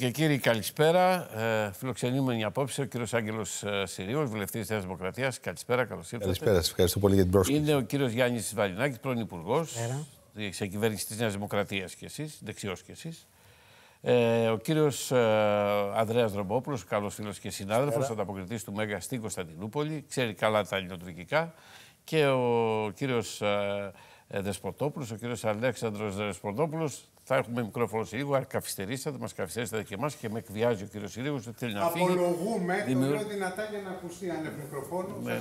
και κύριοι, καλησπέρα. Ε, φιλοξενούμενοι απόψε, ο κύριος Άγγελος ε, Σιρίου, βουλευτής της Νέας Δημοκρατίας. Καλησπέρα, καλώς ήρθατε. Καλησπέρα, σας ευχαριστώ πολύ για την πρόσκληση. Είναι ο κύριος Γιάννης Βαλινάκη, πρώην υπουργός σε κυβέρνηση της Νέας Δημοκρατίας και εσείς, δεξιός κι εσείς. Ε, ο κύριος ε, Ανδρέας Ρομπόπουλο, καλός φίλος και συνάδελφος, ανταποκριτής του Μέγα στην Κωνσταντινούπολη, ξέρει καλά τα ελληνοτουρκικά. Και ο κύριος ε, Δεσποτόπουλος, ο κύριος Αλέξανδρος Δεσποτόπουλος, θα έχουμε μικρόφωνο Συρίγου, καθυστερήσατε, μα καθυστερήσατε και εμάς και με εκβιάζει ο κύριος Συρίγου θέλει να Απολογούμε, Δεν το δυνατά για να ακουστεί αν μικροφόνο, ναι,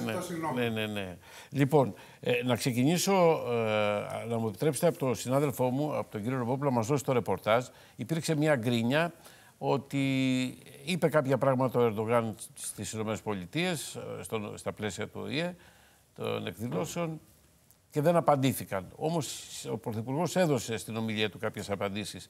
ναι, ναι, Ναι, ναι, Λοιπόν, ε, να ξεκινήσω, ε, να μου επιτρέψετε από τον συνάδελφό μου, από τον κύριο Ρομπόπουλο, να μας δώσει το ρεπορτάζ. Υπήρξε μια γκρίνια ότι είπε κάποια πράγματα ο Ερντογάν στις ΗΠΑ, ε, στα πλαίσια του ΟΗΕ, των εκδηλώσεων και δεν απαντήθηκαν. Όμως ο Πρωθυπουργός έδωσε στην ομιλία του κάποιες απαντήσεις.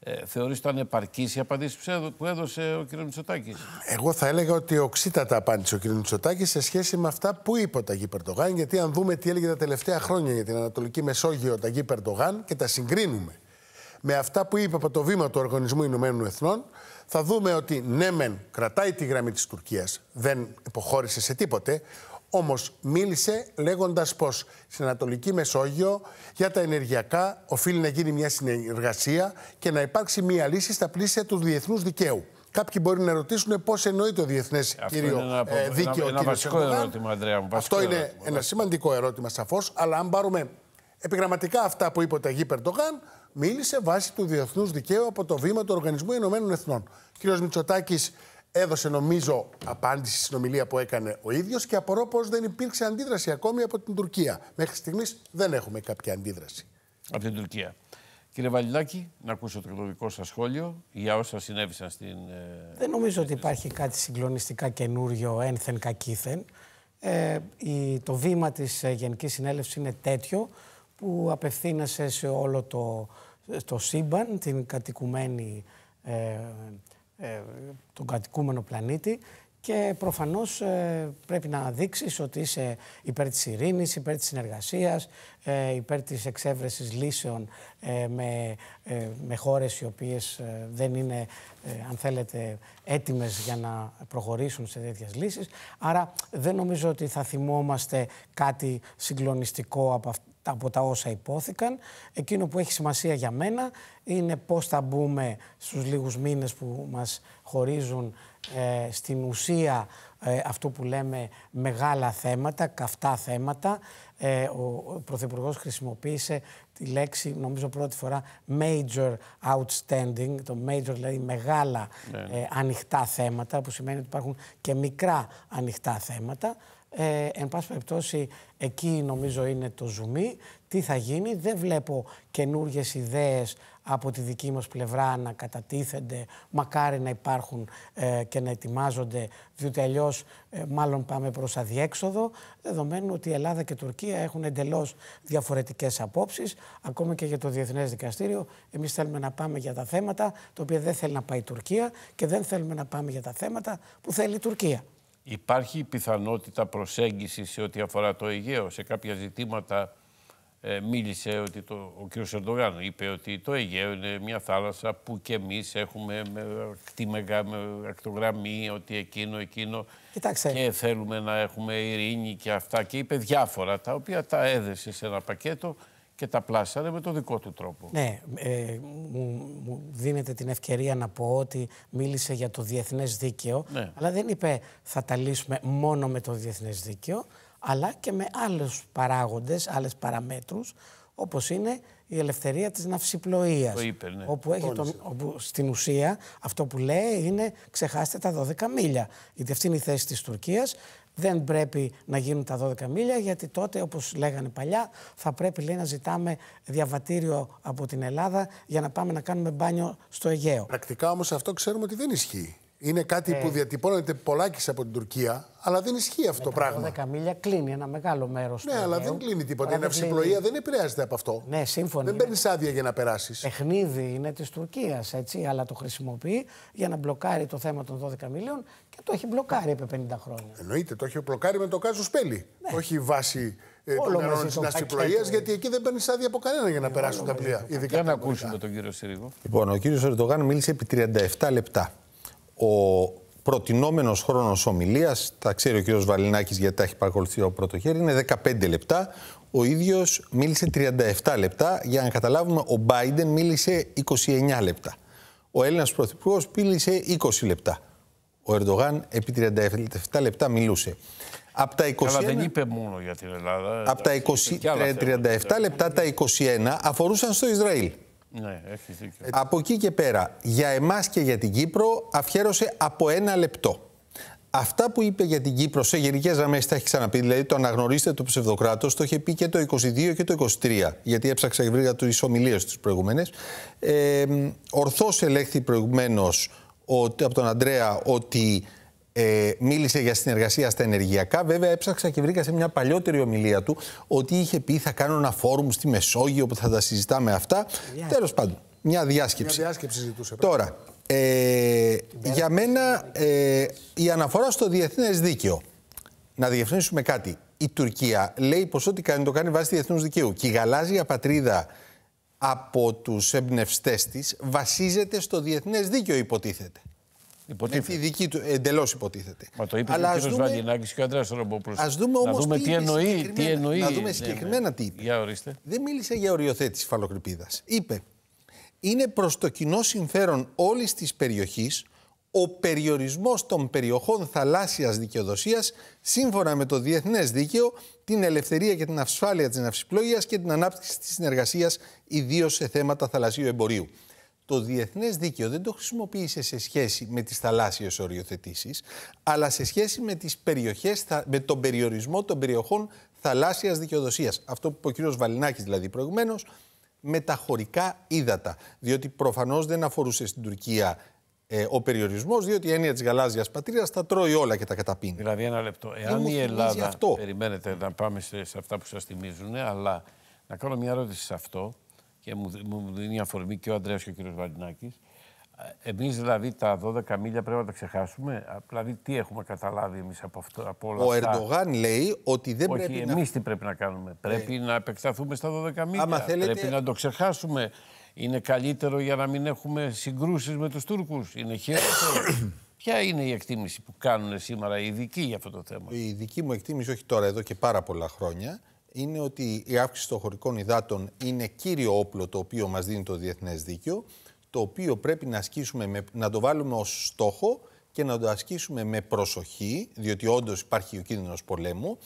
Ε, θεωρείς ότι ήταν επαρκή η απαντήση που έδωσε ο κ. Μητσοτάκης. Εγώ θα έλεγα ότι οξύτατα απάντησε ο κ. Μητσοτάκης σε σχέση με αυτά που είπε ο Ταγί Περτογάν Γιατί αν δούμε τι έλεγε τα τελευταία χρόνια για την Ανατολική Μεσόγειο ο Ταγί Περτογάν και τα συγκρίνουμε με αυτά που είπε από το βήμα του Οργανισμού Ηνωμένων Εθνών, θα δούμε ότι ναι, κρατάει τη γραμμή της Τουρκίας, δεν υποχώρησε σε τίποτε, Όμως μίλησε λέγοντας πως στην Ανατολική Μεσόγειο για τα ενεργειακά οφείλει να γίνει μια συνεργασία και να υπάρξει μια λύση στα πλήσια του διεθνούς δικαίου. Κάποιοι μπορεί να ρωτήσουν πώς εννοεί το διεθνές κύριο είναι ένα, ε, δίκαιο. Ένα, ένα ερώτημα, μου. Αυτό είναι ένα σημαντικό ερώτημα, σαφώς. Αλλά αν πάρουμε επιγραμματικά αυτά που είπε ο Ταγί Περτογάν, μίλησε βάσει του διεθνούς δικαίου από το βήμα του Οργανισμού Ηνωμένων Εθνών. Κύριος Μητσοτάκης Έδωσε νομίζω απάντηση στην ομιλία που έκανε ο ίδιος και απορώ πως δεν υπήρξε αντίδραση ακόμη από την Τουρκία. Μέχρι στιγμής δεν έχουμε κάποια αντίδραση. Από την Τουρκία. Κύριε Βαλινάκη, να ακούσω το δικό σας σχόλιο για όσα συνέβησαν στην. Ε, δεν νομίζω ότι υπάρχει κάτι συγκλονιστικά καινούριο ένθεν κακήθεν. Ε, το βήμα της ε, Γενικής Συνέλευσης είναι τέτοιο που απευθύνεσαι σε όλο το, ε, το σύμπαν, την κατοικουμένη ε, ε, τον κατοικούμενο πλανήτη και προφανώς ε, πρέπει να δείξεις ότι είσαι υπέρ της ειρήνης, υπέρ της συνεργασίας, ε, υπέρ της εξέβρεσης λύσεων ε, με, με χώρες οι οποίες δεν είναι, αν θέλετε, έτοιμες για να προχωρήσουν σε τέτοιες λύσεις. Άρα δεν νομίζω ότι θα θυμόμαστε κάτι συγκλονιστικό από αυτό από τα όσα υπόθηκαν. Εκείνο που έχει σημασία για μένα είναι πώς θα μπούμε στους λίγους μήνες που μας χωρίζουν ε, στην ουσία ε, αυτό που λέμε μεγάλα θέματα, καυτά θέματα. Ε, ο, Πρωθυπουργός χρησιμοποίησε τη λέξη, νομίζω πρώτη φορά, major outstanding, το major δηλαδή μεγάλα ναι. ανοιχτά θέματα, που σημαίνει ότι υπάρχουν και μικρά ανοιχτά θέματα. Ε, εν πάση περιπτώσει, εκεί νομίζω είναι το ζουμί. Τι θα γίνει, δεν βλέπω καινούριε ιδέες από τη δική μας πλευρά να κατατίθενται, μακάρι να υπάρχουν ε, και να ετοιμάζονται, διότι αλλιώς ε, μάλλον πάμε προς αδιέξοδο, δεδομένου ότι η Ελλάδα και η Τουρκία έχουν εντελώς διαφορετικές απόψεις, ακόμα και για το Διεθνές Δικαστήριο. Εμείς θέλουμε να πάμε για τα θέματα τα οποία δεν θέλει να πάει η Τουρκία και δεν θέλουμε να πάμε για τα θέματα που θέλει η Τουρκία. Υπάρχει πιθανότητα προσέγγισης σε ό,τι αφορά το Αιγαίο. Σε κάποια ζητήματα ε, μίλησε ότι το, ο κ. Ερντογάν είπε ότι το Αιγαίο είναι μια θάλασσα που και εμείς έχουμε με ότι εκείνο, εκείνο Κοιτάξτε. και θέλουμε να έχουμε ειρήνη και αυτά και είπε διάφορα τα οποία τα έδεσε σε ένα πακέτο και τα πλάσαρε με το δικό του τρόπο. Ναι, ε, μου, δίνεται την ευκαιρία να πω ότι μίλησε για το διεθνές δίκαιο, ναι. αλλά δεν είπε θα τα λύσουμε μόνο με το διεθνές δίκαιο, αλλά και με άλλους παράγοντες, άλλες παραμέτρους, όπως είναι η ελευθερία της ναυσιπλοείας. Το είπε, ναι. Όπου, έχει τον, όπου στην ουσία αυτό που λέει είναι ξεχάστε τα 12 μίλια. Γιατί αυτή είναι η θέση της Τουρκίας δεν πρέπει να γίνουν τα 12 μίλια, γιατί τότε, όπως λέγανε παλιά, θα πρέπει λέει, να ζητάμε διαβατήριο από την Ελλάδα για να πάμε να κάνουμε μπάνιο στο Αιγαίο. Πρακτικά όμως αυτό ξέρουμε ότι δεν ισχύει. Είναι κάτι ε... που διατυπώνεται πολλάκις από την Τουρκία, αλλά δεν ισχύει αυτό το πράγμα. Τα 12 μίλια κλείνει ένα μεγάλο μέρος. Ναι, αλλά δεν κλείνει τίποτα. Η ναυσιπλοεία δεν επηρεάζεται από αυτό. Ναι, σύμφωνα. Δεν ναι. παίρνεις άδεια για να περάσεις. Τεχνίδι είναι της Τουρκίας, έτσι, αλλά το χρησιμοποιεί για να μπλοκάρει το θέμα των 12 μίλιων και ε, το έχει μπλοκάρει επί 50 χρόνια. Εννοείται, το έχει μπλοκάρει με το κάζο σπέλι. Ναι. Όχι βάσει ε, των νερών τη ναυσιπλοεία, γιατί εκεί δεν παίρνει άδεια από κανένα για να ε, περάσουν τα πλοία. Για να ακούσουμε τον κύριο Συρίγο. Λοιπόν, ο κύριος Ερντογάν μίλησε επί 37 λεπτά. Ο προτινόμενος χρόνος ομιλίας, τα ξέρει ο κύριος Βαλινάκης γιατί τα έχει παρακολουθεί από πρώτο χέρι, είναι 15 λεπτά. Ο ίδιος μίλησε 37 λεπτά. Για να καταλάβουμε, ο Μπάιντεν μίλησε 29 λεπτά. Ο Έλληνας Πρωθυπουργός μίλησε 20 λεπτά. Ο Ερντογάν επί 37 λεπτά μιλούσε. Αλλά δεν είπε μόνο για την Ελλάδα. Από τα 37 λεπτά τα 21 αφορούσαν στο Ισραήλ. Ναι, έχει ε, Από εκεί και πέρα, για εμάς και για την Κύπρο αφιέρωσε από ένα λεπτό. Αυτά που είπε για την Κύπρο σε γενικές γραμμές τα έχει ξαναπεί, δηλαδή το αναγνωρίστε το ψευδοκράτος, το είχε πει και το 22 και το 23, γιατί έψαξα και βρήκα τις ομιλίες τους προηγούμενε. Ε, Ορθώς ελέγχθη προηγουμένως ότι, από τον Αντρέα ότι ε, μίλησε για συνεργασία στα ενεργειακά. Βέβαια, έψαξα και βρήκα σε μια παλιότερη ομιλία του ότι είχε πει θα κάνω ένα φόρουμ στη Μεσόγειο που θα τα συζητάμε αυτά. Τέλο Τέλος πάντων, μια διάσκεψη. Τώρα, ε, για μένα ε, η αναφορά στο διεθνές δίκαιο. Να διευθύνσουμε κάτι. Η Τουρκία λέει πως ό,τι κάνει το κάνει βάσει διεθνούς δικαίου. Και η γαλάζια πατρίδα από τους εμπνευστές της βασίζεται στο διεθνές δίκαιο υποτίθεται. Υποτίθεται. Με ναι, τη δική του, εντελώς υποτίθεται. Μα το είπε Αλλά ο κ. Δούμε... και ο Ας δούμε όμω τι, τι, εννοεί, τι εννοεί. Να δούμε ναι, ναι. συγκεκριμένα τι είπε. Για ορίστε. Δεν μίλησε για οριοθέτηση φαλοκρηπίδας. Είπε, είναι προς το κοινό συμφέρον όλης της περιοχής ο περιορισμός των περιοχών θαλάσσιας δικαιοδοσίας σύμφωνα με το διεθνές δίκαιο την ελευθερία και την ασφάλεια της ναυσιπλόγιας και την ανάπτυξη της συνεργασίας, ιδίως σε θέματα θαλασσίου εμπορίου. Το διεθνές δίκαιο δεν το χρησιμοποίησε σε σχέση με τις θαλάσσιες οριοθετήσεις, αλλά σε σχέση με, τις περιοχές, με τον περιορισμό των περιοχών θαλάσσιας δικαιοδοσίας. Αυτό που είπε ο κ. Βαλινάκης δηλαδή προηγουμένως, με τα χωρικά ύδατα. Διότι προφανώς δεν αφορούσε στην Τουρκία ε, ο περιορισμός, διότι η έννοια της γαλάζιας πατρίδας τα τρώει όλα και τα καταπίνει. Δηλαδή, ένα λεπτό. Ε, Εάν η Ελλάδα. Περιμένετε να πάμε σε, αυτά που σας θυμίζουν, αλλά να κάνω μια ερώτηση σε αυτό και μου, μου δίνει αφορμή και ο Αντρέα και ο κ. Βαρινάκης. Εμείς δηλαδή τα 12 μίλια πρέπει να τα ξεχάσουμε. Δηλαδή, τι έχουμε καταλάβει εμείς από, αυτό, από όλα Ο αυτά. Ο Ερντογάν λέει ότι δεν Όχι, πρέπει. Εμεί να... τι πρέπει να κάνουμε. Ναι. Πρέπει να επεκταθούμε στα 12 μίλια. Άμα θέλετε... Πρέπει να το ξεχάσουμε. Είναι καλύτερο για να μην έχουμε συγκρούσεις με τους Τούρκους. Είναι χειρότερο. Ποια είναι η εκτίμηση που κάνουν σήμερα οι ειδικοί για αυτό το θέμα. Η δική μου εκτίμηση, όχι τώρα, εδώ και πάρα πολλά χρόνια, είναι ότι η αύξηση των χωρικών υδάτων είναι κύριο όπλο το οποίο μας δίνει το διεθνές δίκαιο το οποίο πρέπει να, ασκήσουμε να το βάλουμε ως στόχο και να το ασκήσουμε με προσοχή, διότι όντως υπάρχει ο κίνδυνος πολέμου,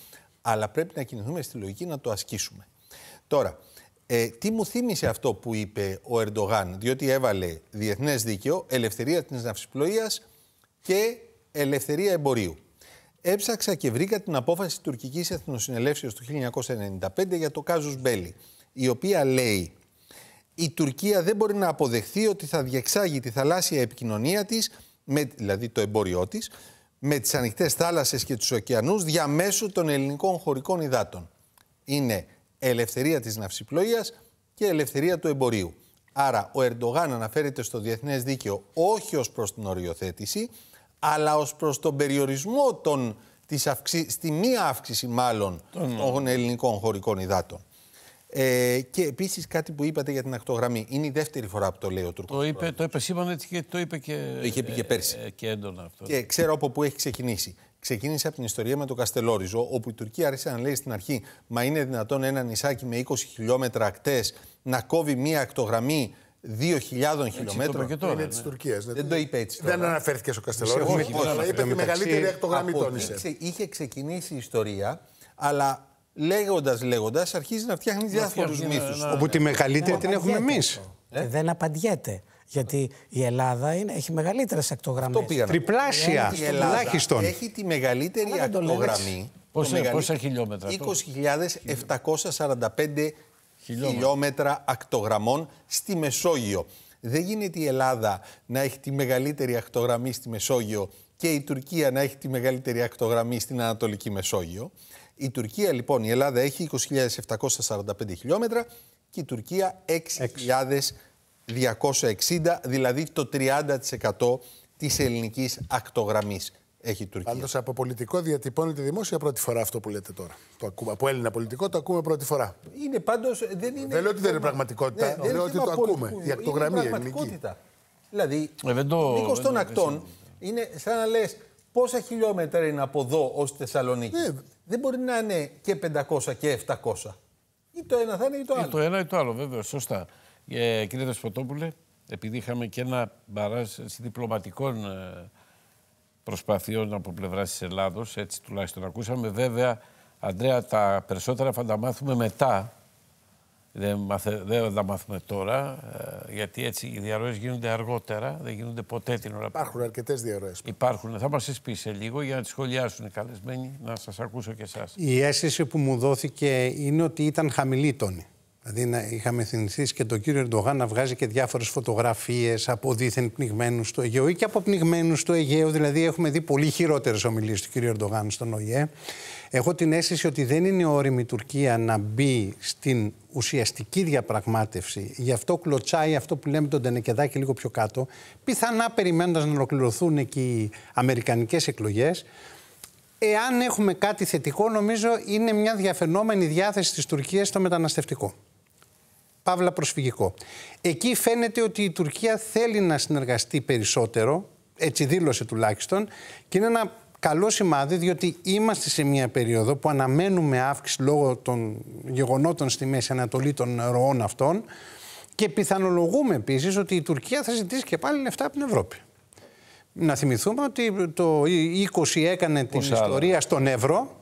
αλλά πρέπει να κινηθούμε στη λογική να το ασκήσουμε. Τώρα, ε, τι μου θύμισε αυτό που είπε ο Ερντογάν, διότι έβαλε διεθνές δίκαιο, ελευθερία της ναυσιπλοείας και ελευθερία εμπορίου. Έψαξα και βρήκα την απόφαση τουρκικής εθνοσυνελεύσεως του 1995 για το κάζους Μπέλη, η οποία λέει η Τουρκία δεν μπορεί να αποδεχθεί ότι θα διεξάγει τη θαλάσσια επικοινωνία της, με, δηλαδή το εμπόριό της, με τις ανοιχτές θάλασσες και τους ωκεανούς διαμέσου των ελληνικών χωρικών υδάτων. Είναι ελευθερία της ναυσιπλοείας και ελευθερία του εμπορίου. Άρα ο Ερντογάν αναφέρεται στο διεθνές δίκαιο όχι ως προς την οριοθέτηση, αλλά ως προς τον περιορισμό των, της στη μία αύξηση μάλλον των ελληνικών χωρικών υδάτων. Ε, και επίσης κάτι που είπατε για την ακτογραμμή. Είναι η δεύτερη φορά που το λέει ο Τούρκος. Το είπε, το και το είπε και. είχε πει και ε, πέρσι. Ε, και έντονα αυτό. Και ξέρω από πού έχει ξεκινήσει. Ξεκίνησε από την ιστορία με το Καστελόριζο, όπου η Τουρκία άρχισε να λέει στην αρχή: Μα είναι δυνατόν ένα νησάκι με 20 χιλιόμετρα ακτές να κόβει μία ακτογραμμή 2.000 χιλιόμετρων. Είναι ναι. Δεν το είπε έτσι. Δεν αναφέρθηκε στο Καστελόριζο. Είπε τη μεγαλύτερη ακτογραμμή όχι, όχι, όχι, όχι, λέγοντας, λέγοντας, αρχίζει να φτιάχνει διάφορου μύθους. Ναι, ναι, ναι. Όπου τη μεγαλύτερη την έχουμε εμείς. Ε, δεν απαντιέται. Γιατί η Ελλάδα είναι, έχει μεγαλύτερες ακτογραμμέ. Τριπλάσια τουλάχιστον. Έχει τη μεγαλύτερη ακτογραμμή. Πόσα, πόσα χιλιόμετρα. 20.745 χιλιόμετρα ακτογραμμών στη Μεσόγειο. Δεν γίνεται η Ελλάδα να έχει τη μεγαλύτερη ακτογραμμή στη Μεσόγειο και η Τουρκία να έχει τη μεγαλύτερη ακτογραμμή στην Ανατολική Μεσόγειο. Η Τουρκία λοιπόν, η Ελλάδα έχει 20.745 χιλιόμετρα και η Τουρκία 6.260, δηλαδή το 30% της ελληνικής ακτογραμμής έχει η Τουρκία. Πάντως από πολιτικό διατυπώνεται δημόσια πρώτη φορά αυτό που λέτε τώρα. Το ακούμε, από Έλληνα πολιτικό το ακούμε πρώτη φορά. Είναι πάντως, δεν είναι... Δεν λέω ότι δεν είναι πραγματικότητα, ναι, λέω ότι το ακούμε. Η ακτογραμμή είναι πραγματικότητα. Δηλαδή, ε, το μήκος των ακτών είναι σαν να λες πόσα χιλιόμετρα είναι από εδώ ως Θεσσαλονίκη. Ναι, δεν μπορεί να είναι και 500 και 700. Ή το ένα θα είναι ή το άλλο. Ή το ένα ή το άλλο, βέβαια, σωστά. Ε, κύριε Δεσποτόπουλε, επειδή είχαμε και ένα μπαράζ διπλωματικών ε, προσπαθειών από πλευράς της Ελλάδος, έτσι τουλάχιστον ακούσαμε. Βέβαια, Αντρέα, τα περισσότερα θα τα μάθουμε μετά δεν, θα δεν θα μάθουμε τώρα, ε, γιατί έτσι οι διαρροές γίνονται αργότερα, δεν γίνονται ποτέ την ώρα. Υπάρχουν αρκετές διαρροές. Υπάρχουν. Θα μας εσείς πει σε λίγο για να τις σχολιάσουν οι καλεσμένοι, να σας ακούσω και εσάς. Η αίσθηση που μου δόθηκε είναι ότι ήταν χαμηλή τόνη. Δηλαδή είχαμε θυμηθεί και τον κύριο Ερντογάν να βγάζει και διάφορες φωτογραφίες από δίθεν πνιγμένους στο Αιγαίο ή και από πνιγμένους στο Αιγαίο. Δηλαδή έχουμε δει πολύ χειρότερες ομιλίες του κύριου Ερντογάν στον ΟΗΕ. Έχω την αίσθηση ότι δεν είναι όριμη η Τουρκία να μπει στην ουσιαστική διαπραγμάτευση. Γι' αυτό κλωτσάει αυτό που λέμε τον Τενεκεδάκη λίγο πιο κάτω. Πιθανά περιμένοντας να ολοκληρωθούν εκεί οι Αμερικανικές εκλογές. Εάν έχουμε κάτι θετικό, νομίζω είναι μια διαφαινόμενη διάθεση της Τουρκίας στο μεταναστευτικό. Παύλα προσφυγικό. Εκεί φαίνεται ότι η Τουρκία θέλει να συνεργαστεί περισσότερο, έτσι δήλωσε τουλάχιστον, και είναι ένα καλό σημάδι, διότι είμαστε σε μια περίοδο που αναμένουμε αύξηση λόγω των γεγονότων στη Μέση Ανατολή των ροών αυτών και πιθανολογούμε επίσης ότι η Τουρκία θα ζητήσει και πάλι λεφτά από την Ευρώπη. Να θυμηθούμε ότι το 20 έκανε την ιστορία ναι. στον ευρώ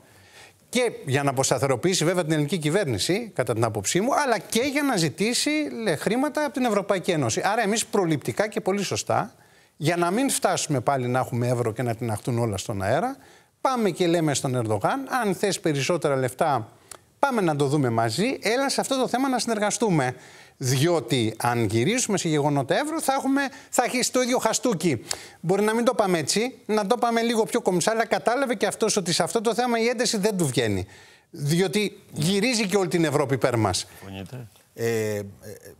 και για να αποσταθεροποιήσει βέβαια την ελληνική κυβέρνηση, κατά την άποψή μου, αλλά και για να ζητήσει χρήματα από την Ευρωπαϊκή Ένωση. Άρα εμείς προληπτικά και πολύ σωστά για να μην φτάσουμε πάλι να έχουμε ευρώ και να την αχτούν όλα στον αέρα, πάμε και λέμε στον Ερδογάν, αν θες περισσότερα λεφτά, πάμε να το δούμε μαζί, έλα σε αυτό το θέμα να συνεργαστούμε. Διότι αν γυρίσουμε σε γεγονότα εύρω, θα, έχουμε, θα έχει το ίδιο χαστούκι. Μπορεί να μην το πάμε έτσι, να το πάμε λίγο πιο κομψά, αλλά κατάλαβε και αυτός ότι σε αυτό το θέμα η ένταση δεν του βγαίνει. Διότι γυρίζει και όλη την Ευρώπη πέρα μα. Ε, ε,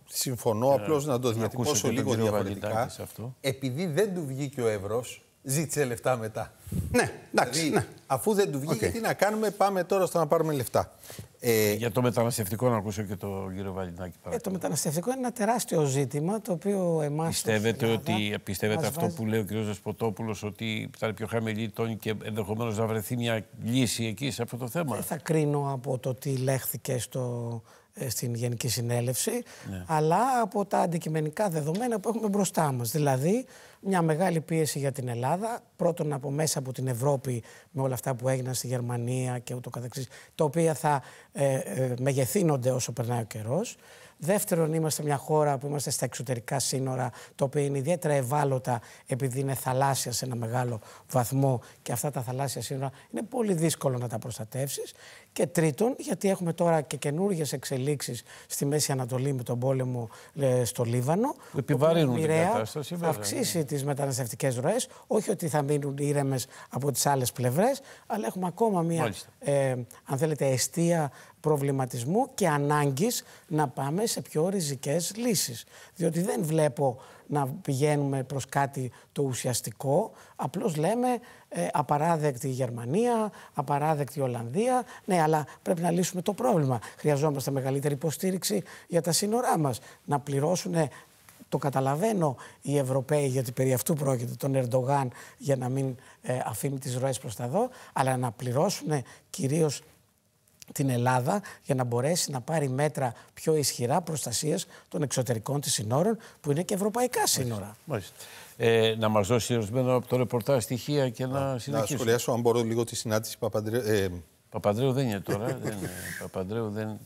συμφωνώ ε, απλώς να το διατυπώσω λίγο διαφορετικά. Αυτό. Επειδή δεν του βγήκε ο ευρώ, ζήτησε λεφτά μετά. Ναι, εντάξει. Δηλαδή, ναι. Αφού δεν του βγήκε, τι να κάνουμε, πάμε τώρα στο να πάρουμε λεφτά. Ε, ε Για το μεταναστευτικό, να ακούσω και τον κύριο Βαλινάκη. Ε, το μεταναστευτικό είναι ένα τεράστιο ζήτημα το οποίο εμάς. Πιστεύετε, ότι, πιστεύετε αυτό που λέει ο κύριος Δεσποτόπουλος, ότι θα είναι πιο χαμηλή τόνη και ενδεχομένως να βρεθεί μια λύση εκεί σε αυτό το θέμα. Δεν θα κρίνω από το τι λέχθηκε στο ε, στην Γενική Συνέλευση, ναι. αλλά από τα αντικειμενικά δεδομένα που έχουμε μπροστά μας, Δηλαδή, μια μεγάλη πίεση για την Ελλάδα, πρώτον από μέσα από την Ευρώπη με όλα αυτά που έγιναν στη Γερμανία και ούτω καθεξής, τα οποία θα ε, ε, μεγεθύνονται όσο περνάει ο καιρός. Δεύτερον, είμαστε μια χώρα που είμαστε στα εξωτερικά σύνορα, το οποίο είναι ιδιαίτερα ευάλωτα επειδή είναι θαλάσσια σε ένα μεγάλο βαθμό και αυτά τα θαλάσσια σύνορα είναι πολύ δύσκολο να τα προστατεύσεις. Και τρίτον, γιατί έχουμε τώρα και καινούργιες εξελίξεις στη Μέση Ανατολή με τον πόλεμο ε, στο Λίβανο. Που επιβαρύνουν την κατάσταση, Θα αυξήσει ναι. τις μεταναστευτικές ροές. Όχι ότι θα μείνουν ήρεμες από τις άλλες πλευρές, αλλά έχουμε ακόμα μία, ε, αν θέλετε, αιστεία προβληματισμού και ανάγκης να πάμε σε πιο ριζικές λύσεις. Διότι δεν βλέπω να πηγαίνουμε προς κάτι το ουσιαστικό. Απλώς λέμε ε, απαράδεκτη η Γερμανία, απαράδεκτη η Ολλανδία. Ναι, αλλά πρέπει να λύσουμε το πρόβλημα. Χρειαζόμαστε μεγαλύτερη υποστήριξη για τα σύνορά μας. Να πληρώσουν ε, το καταλαβαίνω οι Ευρωπαίοι, γιατί περί αυτού πρόκειται τον Ερντογάν για να μην ε, αφήνει τις ροές προς τα δω, αλλά να πληρώσουν κυρίως την Ελλάδα για να μπορέσει να πάρει μέτρα πιο ισχυρά προστασίας των εξωτερικών της συνόρων, που είναι και ευρωπαϊκά σύνορα. Μάλιστα. Ε, να μας δώσει ορισμένα από το ρεπορτάζ στοιχεία και να, συνεχίσουμε. Να σχολιάσω, αν μπορώ, λίγο τη συνάντηση Παπαντρέου. Ε... Παπαντρέου δεν είναι τώρα. δεν είναι. δεν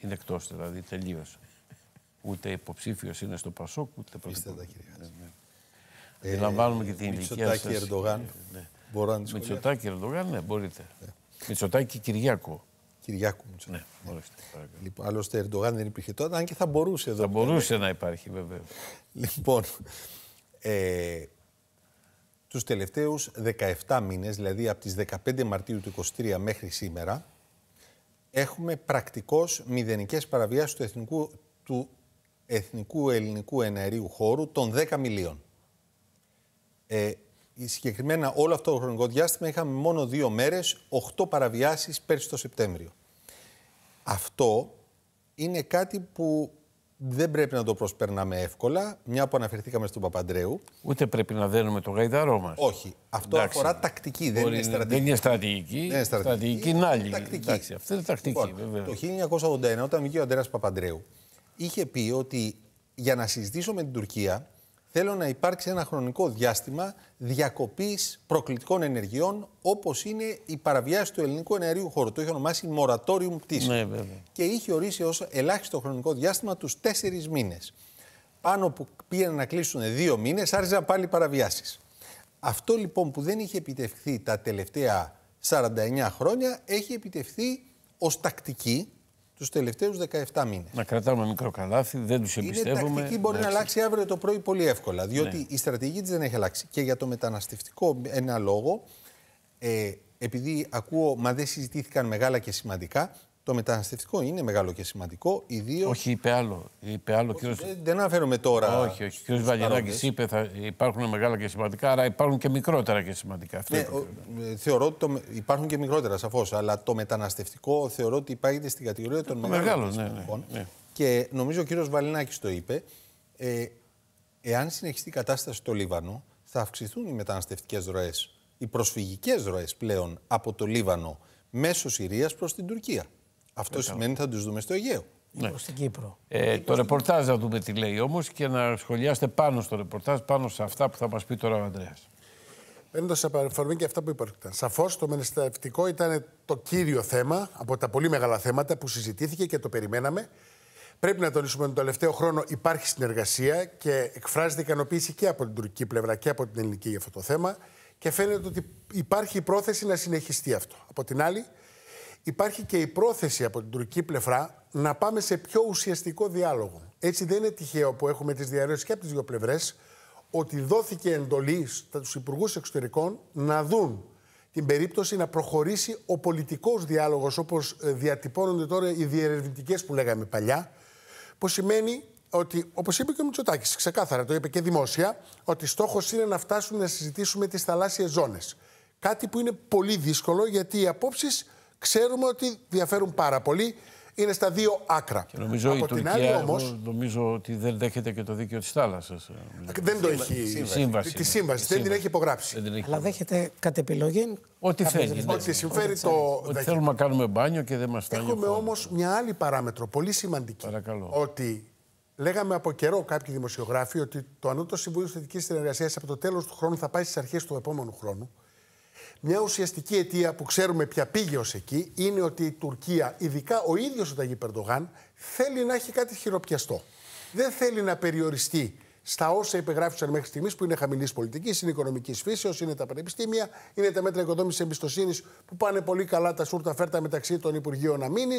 είναι εκτός, δηλαδή τελείως. Ούτε υποψήφιος είναι στο Πασόκ, ούτε πρωτοβουλίο. Ναι, ε, ναι. Αντιλαμβάνομαι και την ηλικία σας. Μητσοτάκη Ερντογάν. Ε, ναι. Μητσοτάκη Ερντογάν, ναι, μπορείτε. Ε. Μητσοτάκη Κυριάκο. Κυριάκου Ναι, λοιπόν, άλλωστε, Ερντογάν δεν υπήρχε τότε, αν και θα μπορούσε εδώ. Θα μπορούσε να υπάρχει, βέβαια. Λοιπόν, ε, τους τελευταίους 17 μήνες, δηλαδή από τις 15 Μαρτίου του 23 μέχρι σήμερα, έχουμε πρακτικώς μηδενικές παραβιάσεις του εθνικού, του εθνικού ελληνικού εναερίου χώρου των 10 μιλίων. Ε, συγκεκριμένα όλο αυτό το χρονικό διάστημα είχαμε μόνο δύο μέρες, οχτώ παραβιάσεις πέρσι το Σεπτέμβριο. Αυτό είναι κάτι που δεν πρέπει να το προσπερνάμε εύκολα, μια που αναφερθήκαμε στον Παπαντρέου. Ούτε πρέπει να δένουμε το γαϊδαρό μας. Όχι. Αυτό Εντάξει. αφορά τακτική, δεν είναι στρατηγική. Δεν είναι στρατηγική. Δεν είναι στρατηγική, είναι άλλη. Τακτική. Εντάξει, είναι τακτική, λοιπόν, βέβαια. Το 1981, όταν βγήκε ο Αντέρα Παπαντρέου, είχε πει ότι για να συζητήσω με την Τουρκία θέλω να υπάρξει ένα χρονικό διάστημα διακοπής προκλητικών ενεργειών, όπως είναι η παραβιάση του ελληνικού ενεργείου χώρου. Το είχε ονομάσει Moratorium Πτήση. Ναι, και είχε ορίσει ως ελάχιστο χρονικό διάστημα τους τέσσερις μήνες. Πάνω που πήγαιναν να κλείσουν δύο μήνες, άρχιζαν πάλι παραβιάσεις. Αυτό λοιπόν που δεν είχε επιτευχθεί τα τελευταία 49 χρόνια έχει επιτευχθεί ως τακτική τους τελευταίους 17 μήνες. Να κρατάμε μικρό καλάθι, δεν τους εμπιστεύομαι. Η τακτική μπορεί να αλλάξει αύριο το πρωί πολύ εύκολα, διότι ναι. η στρατηγική της δεν έχει αλλάξει. Και για το μεταναστευτικό, ένα λόγο, ε, επειδή ακούω, μα δεν συζητήθηκαν μεγάλα και σημαντικά, το μεταναστευτικό είναι μεγάλο και σημαντικό, ιδίως. Όχι, είπε άλλο. Είπε άλλο Δεν αναφέρομαι τώρα. Όχι, όχι. Ο κ. είπε ότι υπάρχουν μεγάλα και σημαντικά, άρα υπάρχουν και μικρότερα και σημαντικά. ναι, θεωρώ ότι υπάρχουν και μικρότερα, σαφώς. Αλλά το μεταναστευτικό θεωρώ ότι υπάγεται στην κατηγορία των ε, μεγάλων. Μεγάλο, ναι, ναι, ναι, Και νομίζω ο κ. Βαλινάκη το είπε. Ε, εάν συνεχιστεί η κατάσταση στο Λίβανο, θα αυξηθούν οι μεταναστευτικές ροές, οι προσφυγικές ροές πλέον από το Λίβανο μέσω Συρίας προς την Τουρκία. Αυτό σημαίνει σημαίνει θα τους δούμε στο Αιγαίο. Λοιπόν, ναι. Στην Κύπρο. Ε, το λοιπόν, ρεπορτάζ θα δούμε τι λέει όμως και να σχολιάσετε πάνω στο ρεπορτάζ, πάνω σε αυτά που θα μας πει τώρα ο Ανδρέας. Παίρνοντα παρεμφορμή και αυτά που υπάρχουν. Σαφώς το μενεστατικό ήταν το κύριο θέμα από τα πολύ μεγάλα θέματα που συζητήθηκε και το περιμέναμε. Πρέπει να τονίσουμε ότι τον τελευταίο χρόνο υπάρχει συνεργασία και εκφράζεται ικανοποίηση και από την τουρκική πλευρά και από την ελληνική για αυτό το θέμα. Και φαίνεται ότι υπάρχει πρόθεση να συνεχιστεί αυτό. Από την άλλη, υπάρχει και η πρόθεση από την τουρκική πλευρά να πάμε σε πιο ουσιαστικό διάλογο. Έτσι δεν είναι τυχαίο που έχουμε τις διαρροές και από τις δύο πλευρές ότι δόθηκε εντολή στους υπουργούς εξωτερικών να δουν την περίπτωση να προχωρήσει ο πολιτικός διάλογος όπως ε, διατυπώνονται τώρα οι διερευνητικές που λέγαμε παλιά που σημαίνει ότι, όπως είπε και ο Μητσοτάκης ξεκάθαρα το είπε και δημόσια, ότι στόχος είναι να φτάσουν να συζητήσουμε τις θαλάσσιες ζώνες. Κάτι που είναι πολύ δύσκολο γιατί οι απόψεις ξέρουμε ότι διαφέρουν πάρα πολύ. Είναι στα δύο άκρα. Και νομίζω Από η την Τουρκία, άλλη όμως, νομίζω ότι δεν δέχεται και το δίκαιο της θάλασσας. Δεν το έχει. Τη σύμβαση. σύμβαση. Τη σύμβαση. Δεν την έχει υπογράψει. Δεν την έχει. Αλλά δέχεται κατ' επιλογή. Ό,τι θέλει. Ό,τι συμφέρει ό,τι το. Ότι θέλουμε να κάνουμε μπάνιο και δεν μας φτάνει. Έχουμε όμως μια άλλη παράμετρο πολύ σημαντική. Παρακαλώ. Ότι Λέγαμε από καιρό κάποιοι δημοσιογράφοι ότι το Ανώτατο Συμβούλιο Θετική Συνεργασίας από το τέλος του χρόνου θα πάει στις αρχές του επόμενου χρόνου. Μια ουσιαστική αιτία που ξέρουμε πια πήγε ως εκεί είναι ότι η Τουρκία, ειδικά ο ίδιος ο Ταγί Περντογάν, θέλει να έχει κάτι χειροπιαστό. Δεν θέλει να περιοριστεί στα όσα υπεγράφησαν μέχρι στιγμής, που είναι χαμηλής πολιτικής, είναι οικονομικής φύσεως, είναι τα πανεπιστήμια, είναι τα μέτρα οικοδόμησης εμπιστοσύνης που πάνε πολύ καλά τα σούρτα φέρτα μεταξύ των Υπουργείων Αμήνης.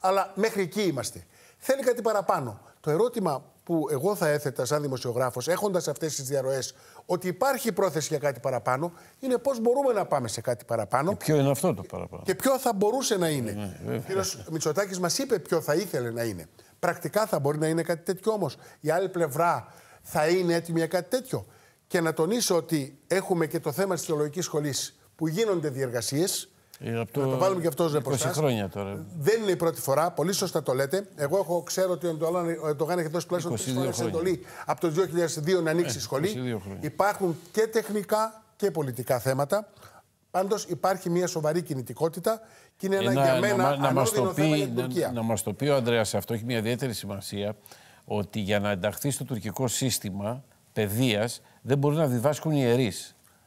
Αλλά μέχρι εκεί είμαστε. Θέλει κάτι παραπάνω. Το ερώτημα που εγώ θα έθετα σαν δημοσιογράφος, έχοντας αυτές τις διαρροές ότι υπάρχει πρόθεση για κάτι παραπάνω είναι πώς μπορούμε να πάμε σε κάτι παραπάνω. Και ποιο είναι αυτό το παραπάνω. Και ποιο θα μπορούσε να είναι. ο ναι, κ. Μητσοτάκης μας είπε ποιο θα ήθελε να είναι. Πρακτικά θα μπορεί να είναι κάτι τέτοιο όμως. Η άλλη πλευρά θα είναι έτοιμη για κάτι τέτοιο. Και να τονίσω ότι έχουμε και το θέμα της θεολογικής σχολής που γίνονται διεργασίες. Ε, να το βάλουμε και αυτό 20 χρόνια τώρα. Δεν είναι η πρώτη φορά, πολύ σωστά το λέτε. Εγώ έχω, ξέρω ότι ο Ερντογάν έχει δώσει πλέον τρει φορές εντολή από το 2002 να ανοίξει ε, σχολή. Υπάρχουν και τεχνικά και πολιτικά θέματα. Πάντως υπάρχει μια σοβαρή κινητικότητα και είναι ένα, ε, για μένα να, να θέμα για την Τουρκία. Να, να μας το πει ο Ανδρέας, αυτό έχει μια ιδιαίτερη σημασία ότι για να ενταχθεί στο τουρκικό σύστημα παιδείας δεν μπορεί να διδάσκουν ιερείς.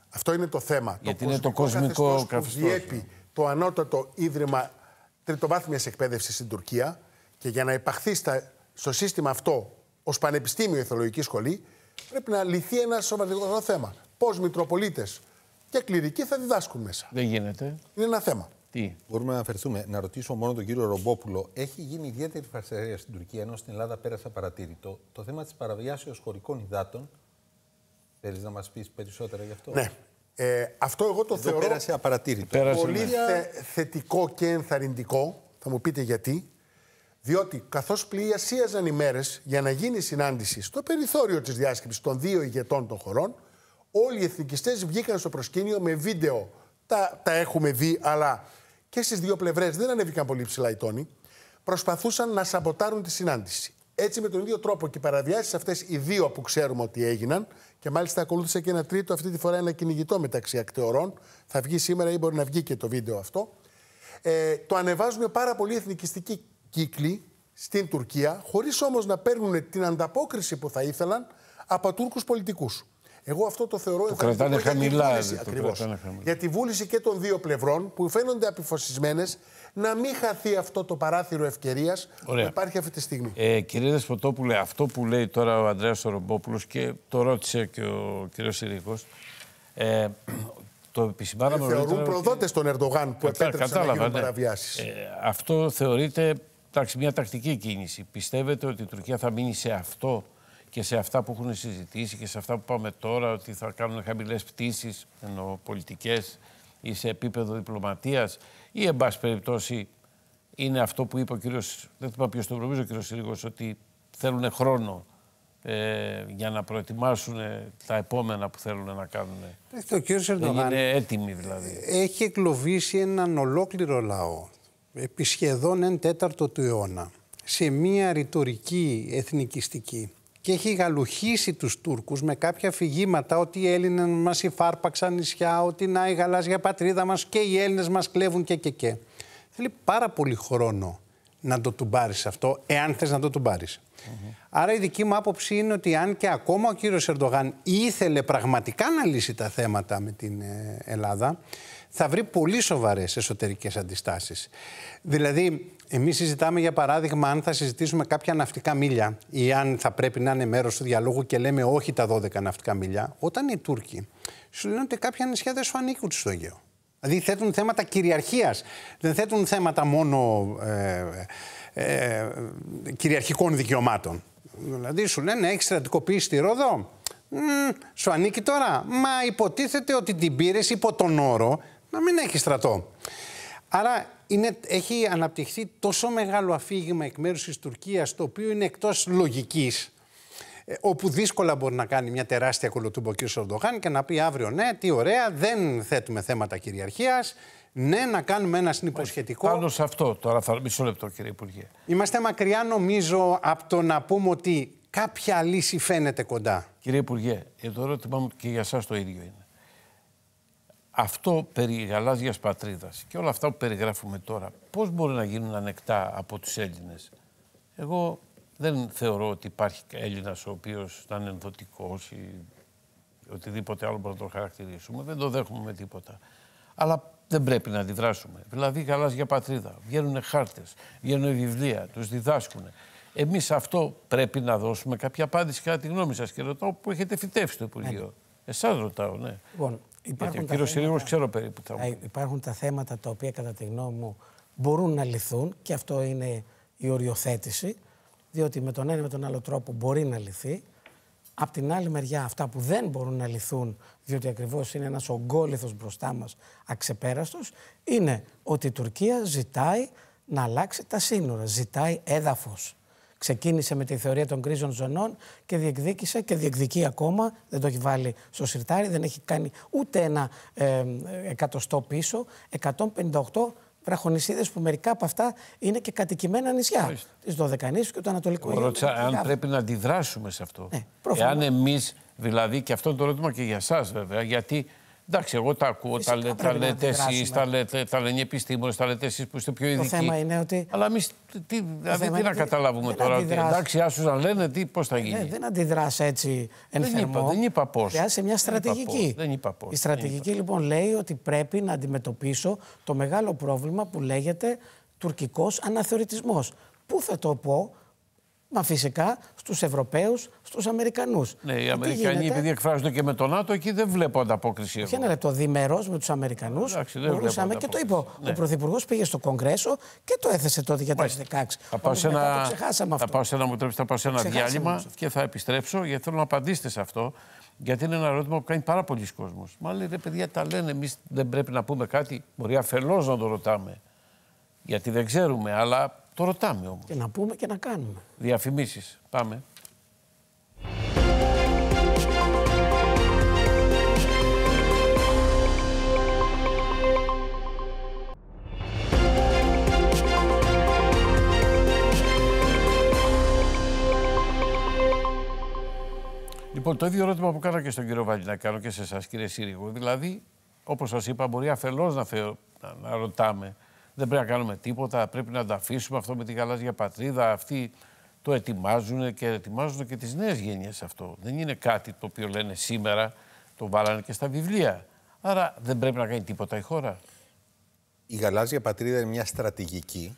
Αυτό είναι το θέμα. Γιατί το είναι το κοσμικό καθεστώ το ανώτατο ίδρυμα τριτοβάθμιας εκπαίδευσης στην Τουρκία και για να υπαχθεί στο σύστημα αυτό ως πανεπιστήμιο ηθολογική σχολή πρέπει να λυθεί ένα σοβαρό θέμα. Πώς Μητροπολίτες και κληρικοί θα διδάσκουν μέσα. Δεν γίνεται. Είναι ένα θέμα. Τι? Μπορούμε να αναφερθούμε. Να ρωτήσω μόνο τον κύριο Ρομπόπουλο. Έχει γίνει ιδιαίτερη φαρσαρία στην Τουρκία, ενώ στην Ελλάδα πέρασε παρατήρητο. Το θέμα της παραβιάσεως χωρικών υδάτων. Θέλεις να μας πεις περισσότερα γι' αυτό. Ναι. Ε, αυτό εγώ το Εδώ θεωρώ πέρασε πολύ ναι. θετικό και ενθαρρυντικό. Θα μου πείτε γιατί. Διότι καθώς πλησίαζαν οι μέρες για να γίνει συνάντηση στο περιθώριο της διάσκεψης των δύο ηγετών των χωρών, όλοι οι εθνικιστές βγήκαν στο προσκήνιο με βίντεο. Τα, τα έχουμε δει, αλλά και στις δύο πλευρές δεν ανέβηκαν πολύ ψηλά οι τόνοι. Προσπαθούσαν να σαμποτάρουν τη συνάντηση. Έτσι, με τον ίδιο τρόπο και οι παραβιάσεις αυτές, οι δύο που ξέρουμε ότι έγιναν, και μάλιστα ακολούθησε και ένα τρίτο, αυτή τη φορά ένα κυνηγητό μεταξύ ακτεωρών. Θα βγει σήμερα ή μπορεί να βγει και το βίντεο αυτό. Ε, το ανεβάζουν πάρα πολύ εθνικιστικοί κύκλοι στην Τουρκία, χωρίς όμως να παίρνουν την ανταπόκριση που θα ήθελαν από Τούρκους πολιτικούς. Εγώ αυτό το θεωρώ. Το κρατάνε χαμηλά. Για τη βούληση και των δύο πλευρών που φαίνονται αποφασισμένες να μην χαθεί αυτό το παράθυρο ευκαιρίας που υπάρχει αυτή τη στιγμή. Ε, κύριε Δεσποτόπουλε, αυτό που λέει τώρα ο Ανδρέας Ρομπόπουλο και το ρώτησε και ο κύριος Συρίκος, ε, το επισημάναμε ε, Θεωρούν προδότες τον Ερντογάν που Κατά, επέτρεψαν να γίνουν ναι. παραβιάσεις. Ε, αυτό θεωρείται μια τακτική κίνηση. Πιστεύετε ότι η Τουρκία θα μείνει σε αυτό και σε αυτά που έχουν συζητήσει και σε αυτά που πάμε τώρα, ότι θα κάνουν χαμηλές πτήσεις, πολιτικές ή σε επίπεδο διπλωματίας ή εν πάση περιπτώσει είναι αυτό που είπε ο κύριος δεν θυμάμαι ποιος το νομίζω ο κύριος Σιρήγο, ότι θέλουν χρόνο ε, για να προετοιμάσουν τα επόμενα που θέλουν να κάνουν. Ο κύριος Ερντογάν είναι έτοιμοι δηλαδή. Έχει εκλοβήσει έναν ολόκληρο λαό επί σχεδόν εν τέταρτο του αιώνα σε μία ρητορική εθνικιστική και έχει γαλουχίσει τους Τούρκους με κάποια φυγήματα ότι οι Έλληνες μας υφάρπαξαν νησιά, ότι να η γαλάζια πατρίδα μας και οι Έλληνες μας κλέβουν και και και. Θέλει πάρα πολύ χρόνο να το τουμπάρεις αυτό, εάν θες να το τουμπάρεις. Mm Άρα η δική μου άποψη είναι ότι αν και ακόμα ο κύριος Ερντογάν ήθελε πραγματικά να λύσει τα θέματα με την ε, Ελλάδα, θα βρει πολύ σοβαρές εσωτερικές αντιστάσεις. Δηλαδή, εμείς συζητάμε για παράδειγμα αν θα συζητήσουμε κάποια ναυτικά μίλια ή αν θα πρέπει να είναι μέρος του διαλόγου και λέμε όχι τα 12 ναυτικά μίλια. Όταν οι Τούρκοι σου λένε ότι κάποια νησιά δεν σου ανήκουν στο Αιγαίο. Δηλαδή θέτουν θέματα κυριαρχίας. δεν θέτουν θέματα μόνο ε, ε, κυριαρχικών δικαιωμάτων. Δηλαδή σου λένε έχεις στρατικοποιήσει τη Ρόδο, Μ, σου ανήκει τώρα. Μα υποτίθεται ότι την πήρες υπό τον όρο να μην έχει στρατό. Άρα είναι, έχει αναπτυχθεί τόσο μεγάλο αφήγημα εκ μέρους της Τουρκίας, το οποίο είναι εκτός λογικής, ε, όπου δύσκολα μπορεί να κάνει μια τεράστια κολοτούμπο ο κ. Σορδοχάν και να πει αύριο ναι, τι ωραία, δεν θέτουμε θέματα κυριαρχίας, ναι, να κάνουμε ένα συνυποσχετικό. Ε, πάνω σε αυτό τώρα θα μισό λεπτό κύριε Υπουργέ. Είμαστε μακριά νομίζω από το να πούμε ότι κάποια λύση φαίνεται κοντά. Κύριε Υπουργέ, το ερώτημά μου και για εσάς το ίδιο είναι αυτό περί γαλάζιας πατρίδας και όλα αυτά που περιγράφουμε τώρα, πώς μπορεί να γίνουν ανεκτά από τους Έλληνες. Εγώ δεν θεωρώ ότι υπάρχει Έλληνας ο οποίος ήταν ενδοτικός ή οτιδήποτε άλλο μπορούμε να το χαρακτηρίσουμε. Δεν το δέχομαι με τίποτα. Αλλά δεν πρέπει να αντιδράσουμε. Δηλαδή, γαλάζια πατρίδα. Βγαίνουν χάρτες, βγαίνουν βιβλία, τους διδάσκουν. Εμείς αυτό πρέπει να δώσουμε κάποια απάντηση κατά τη γνώμη σας και ρωτάω που έχετε φυτέψει το Υπουργείο. Ε. Εσάς ρωτάω, ναι. Λοιπόν, Υπάρχουν Γιατί ο κύριο ξέρω περίπου τα ε, Υπάρχουν τα θέματα τα οποία κατά τη γνώμη μου μπορούν να λυθούν και αυτό είναι η οριοθέτηση. Διότι με τον ένα με τον άλλο τρόπο μπορεί να λυθεί. Απ' την άλλη μεριά, αυτά που δεν μπορούν να λυθούν, διότι ακριβώς είναι ένας ογκόλυθο μπροστά μας αξεπέραστος, είναι ότι η Τουρκία ζητάει να αλλάξει τα σύνορα, ζητάει έδαφος ξεκίνησε με τη θεωρία των κρίζων ζωνών και διεκδίκησε και διεκδικεί ακόμα, δεν το έχει βάλει στο σιρτάρι, δεν έχει κάνει ούτε ένα εκατοστό πίσω, 158 βραχονισίδες που μερικά από αυτά είναι και κατοικημένα νησιά της Δωδεκανήσου και του Ανατολικού Ιωάννη. Ρώτησα αν πρέπει να αντιδράσουμε σε αυτό. Ναι, Εάν εμείς, δηλαδή, και αυτό είναι το ερώτημα και για εσά βέβαια, γιατί Εντάξει, εγώ τα ακούω, τα, λέτε εσείς, τα, λένε οι επιστήμονες, τα λέτε εσείς που είστε πιο ειδικοί. Το θέμα είναι ότι. Αλλά εμείς τι, δηλαδή, τι να καταλάβουμε τώρα. Ότι, εντάξει, άσου να λένε, τι, πώς θα ε, γίνει. Δεν, δεν αντιδράς έτσι εν δεν Είπα, δεν είπα πώς. Χρειάζεται μια στρατηγική. Δεν είπα πώς. Η στρατηγική λοιπόν λέει ότι πρέπει να αντιμετωπίσω το μεγάλο πρόβλημα που λέγεται τουρκικός αναθεωρητισμός. Πού θα το πω, Μα φυσικά στους Ευρωπαίους, στους Αμερικανούς. Ναι, οι Αμερικανοί, επειδή εκφράζονται και με τον ΝΑΤΟ, εκεί δεν βλέπω ανταπόκριση. Όχι, ένα λεπτό. Διμερός με τους Αμερικανούς. Μπορούσαμε και το είπε. Ο ναι. Πρωθυπουργός πήγε στο Κογκρέσο και το έθεσε τότε για τα 16. Θα πάω σε ένα, Θα πάω σε ένα, μου θα πάω σε ένα διάλειμμα και θα επιστρέψω γιατί θέλω να απαντήσετε σε αυτό. Γιατί είναι ένα ερώτημα που κάνει πάρα πολλοί κόσμος. Μα λέει ρε παιδιά, τα λένε. Εμείς δεν πρέπει να πούμε κάτι. Μπορεί αφελώς να το ρωτάμε. Γιατί δεν ξέρουμε, αλλά το ρωτάμε όμως. Και να πούμε και να κάνουμε. Διαφημίσεις. Πάμε. Λοιπόν, το ίδιο ερώτημα που κάνω και στον κύριο Βαλή να κάνω και σε εσάς, κύριε Σύριγο. Δηλαδή, όπως σας είπα, μπορεί αφελώς να, να, να ρωτάμε δεν πρέπει να κάνουμε τίποτα, πρέπει να τα αφήσουμε αυτό με τη γαλάζια πατρίδα. Αυτοί το ετοιμάζουν και ετοιμάζουν και τις νέες γενιές αυτό. Δεν είναι κάτι το οποίο λένε σήμερα, το βάλανε και στα βιβλία. Άρα δεν πρέπει να κάνει τίποτα η χώρα. Η γαλάζια πατρίδα είναι μια στρατηγική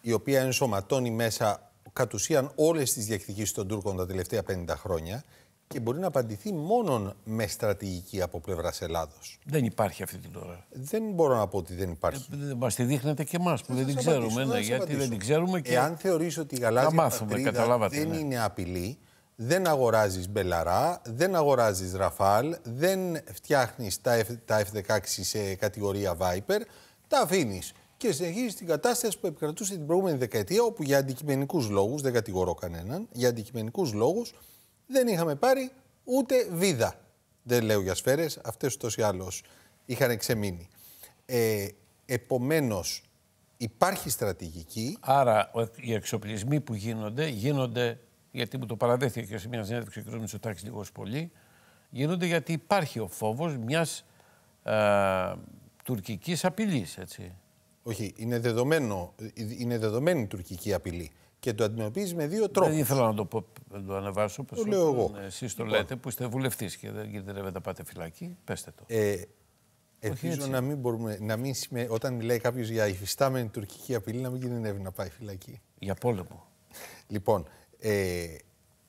η οποία ενσωματώνει μέσα κατ' ουσίαν όλες τις διεκδικήσεις των Τούρκων τα τελευταία 50 χρόνια και μπορεί να απαντηθεί μόνο με στρατηγική από πλευράς Ελλάδος. Δεν υπάρχει αυτή την ώρα. Δεν μπορώ να πω ότι δεν υπάρχει. Ε, μας τη δείχνετε και εμάς που δεν την ξέρουμε. Ναι, γιατί δεν την ξέρουμε και. Εάν θεωρείς ότι η γαλάζια μάθουμε, δεν ναι. είναι απειλή, δεν αγοράζεις Μπελαρά, δεν αγοράζεις Ραφάλ, δεν φτιάχνεις τα, τα F16 σε κατηγορία Viper, τα αφήνεις. Και συνεχίζεις την κατάσταση που επικρατούσε την προηγούμενη δεκαετία, όπου για αντικειμενικούς λόγους, δεν κατηγορώ κανέναν, για αντικειμενικούς λόγους δεν είχαμε πάρει ούτε βίδα. Δεν λέω για σφαίρες, αυτές ούτως ή άλλως είχαν ξεμείνει. Ε, επομένως, υπάρχει στρατηγική. Άρα, οι εξοπλισμοί που γίνονται, γίνονται, γιατί μου το παραδέχθηκε και σε μια συνέντευξη ο κ. Μητσοτάκης λίγος πολύ, γίνονται γιατί υπάρχει ο φόβος μιας α, ε, τουρκικής απειλής, έτσι. Όχι, είναι, δεδομένο, ε, είναι δεδομένη τουρκική απειλή και το αντιμετωπίζεις με δύο τρόπους. Δεν ήθελα να το, το ανεβάσω. Το λέω εγώ. Ναι, Εσείς το λέτε που είστε βουλευτής και δεν κινδυνεύετε να πάτε φυλακή. Πέστε το. Ε, ελπίζω να μην μπορούμε, να μην όταν μιλάει κάποιος για υφιστάμενη τουρκική απειλή, να μην κινδυνεύει να πάει φυλακή. Για πόλεμο. λοιπόν, ε,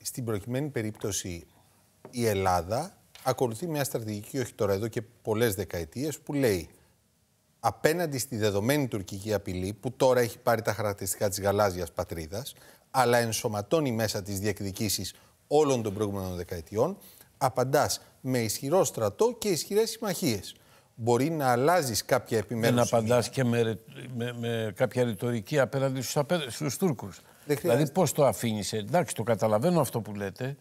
στην προκειμένη περίπτωση η Ελλάδα ακολουθεί μια στρατηγική, όχι τώρα εδώ και πολλές δεκαετίες, που λέει απέναντι στη δεδομένη τουρκική απειλή που τώρα έχει πάρει τα χαρακτηριστικά της γαλάζιας πατρίδας αλλά ενσωματώνει μέσα τις διεκδικήσεις όλων των προηγούμενων δεκαετιών απαντάς με ισχυρό στρατό και ισχυρές συμμαχίες. Μπορεί να αλλάζεις κάποια Και να απαντάς και με, με, με κάποια ρητορική απέναντι στους, Τούρκους. Δηλαδή πώς το αφήνεις, Εντάξει το καταλαβαίνω αυτό που λέτε.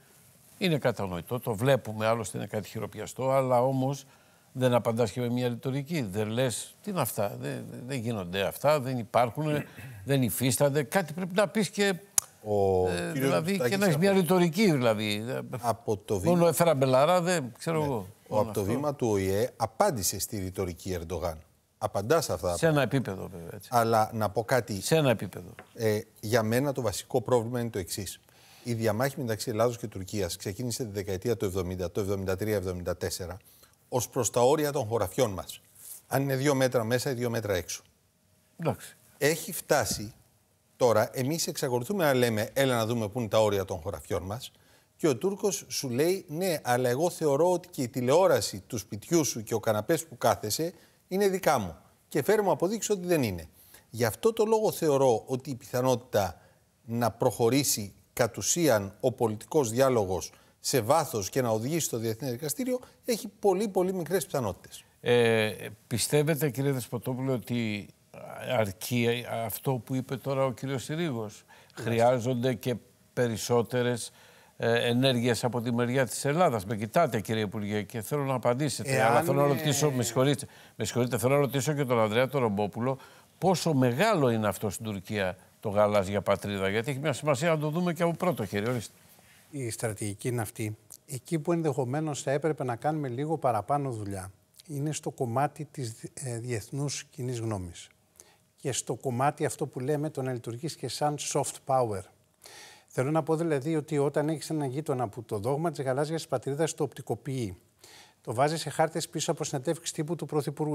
Είναι κατανοητό, το βλέπουμε άλλωστε είναι κάτι χειροπιαστό αλλά όμως δεν απαντάς και με μια ρητορική. Δεν λες, τι είναι αυτά, δεν, δεν γίνονται αυτά, δεν υπάρχουν, δεν υφίστανται. Κάτι πρέπει να πεις και... Ο ε, δηλαδή, και να έχεις μια ρητορική, δηλαδή. Από το βήμα... Μόνο έφερα μπελαρά, δεν ξέρω ναι. εγώ. Ο, από το βήμα του ΟΗΕ απάντησε στη ρητορική Ερντογάν. Απαντάς σε αυτά. Σε ένα επίπεδο, βέβαια. Έτσι. Αλλά να πω κάτι. Σε ένα επίπεδο. Ε, για μένα το βασικό πρόβλημα είναι το εξής. Η διαμάχη μεταξύ Ελλάδος και Τουρκίας ξεκίνησε τη δεκαετία του 70, το 73-74 ως προς τα όρια των χωραφιών μας. Αν είναι δύο μέτρα μέσα ή δύο μέτρα έξω. Έχει φτάσει τώρα, εμείς εξακολουθούμε να λέμε, έλα να δούμε πού είναι τα όρια των χωραφιών μας. Και ο Τούρκος σου λέει, ναι, αλλά εγώ θεωρώ ότι και η τηλεόραση του σπιτιού σου και ο καναπές που κάθεσαι είναι δικά μου. Και φέρω μου ότι δεν είναι. Γι' αυτό το λόγο θεωρώ ότι η πιθανότητα να προχωρήσει κατ' ουσίαν ο πολιτικός διάλογος σε βάθος και να οδηγήσει στο Διεθνές Δικαστήριο, έχει πολύ, πολύ μικρές πιθανότητες. Ε, πιστεύετε, κύριε Δεσποτόπουλο, ότι αρκεί αυτό που είπε τώρα ο κύριος Συρίγος. Χρειάζονται και περισσότερες ε, ενέργειες από τη μεριά της Ελλάδας. Με κοιτάτε κύριε Υπουργέ και θέλω να απαντήσετε. Ε, αλλά θέλω να ρωτήσω, με συγχωρείτε, με συγχωρείτε, θέλω να ρωτήσω και τον Ανδρέα τον Ρομπόπουλο πόσο μεγάλο είναι αυτό στην Τουρκία το γαλάζια πατρίδα. Γιατί έχει μια σημασία να το δούμε και από πρώτο χέρι η στρατηγική είναι αυτή. Εκεί που ενδεχομένως θα έπρεπε να κάνουμε λίγο παραπάνω δουλειά είναι στο κομμάτι της ε, διεθνούς κοινής γνώμης και στο κομμάτι αυτό που λέμε το να λειτουργείς και σαν soft power. Θέλω να πω δηλαδή ότι όταν έχεις έναν γείτονα που το δόγμα της γαλάζιας πατρίδας το οπτικοποιεί, το βάζεις σε χάρτες πίσω από συνεντεύξεις τύπου του,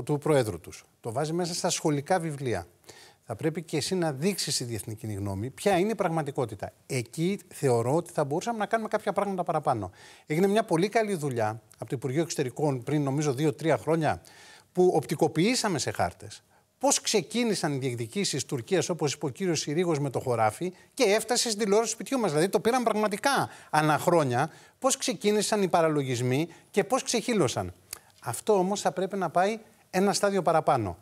του Προέδρου τους. το βάζει μέσα στα σχολικά βιβλία, θα πρέπει και εσύ να δείξεις στη διεθνή κοινή γνώμη ποια είναι η πραγματικότητα. Εκεί θεωρώ ότι θα μπορούσαμε να κάνουμε κάποια πράγματα παραπάνω. Έγινε μια πολύ καλή δουλειά από το Υπουργείο Εξωτερικών πριν, νομίζω, δύο-τρία χρόνια, που οπτικοποιήσαμε σε χάρτες πώς ξεκίνησαν οι διεκδικήσεις τη Τουρκίας, όπως είπε ο κύριος Συρίγος με το χωράφι, και έφτασε στην τηλεόραση του σπιτιού μας. Δηλαδή το πήραν πραγματικά ανά χρόνια. Πώς ξεκίνησαν οι παραλογισμοί και πώς ξεχύλωσαν. Αυτό όμως θα πρέπει να πάει ένα στάδιο παραπάνω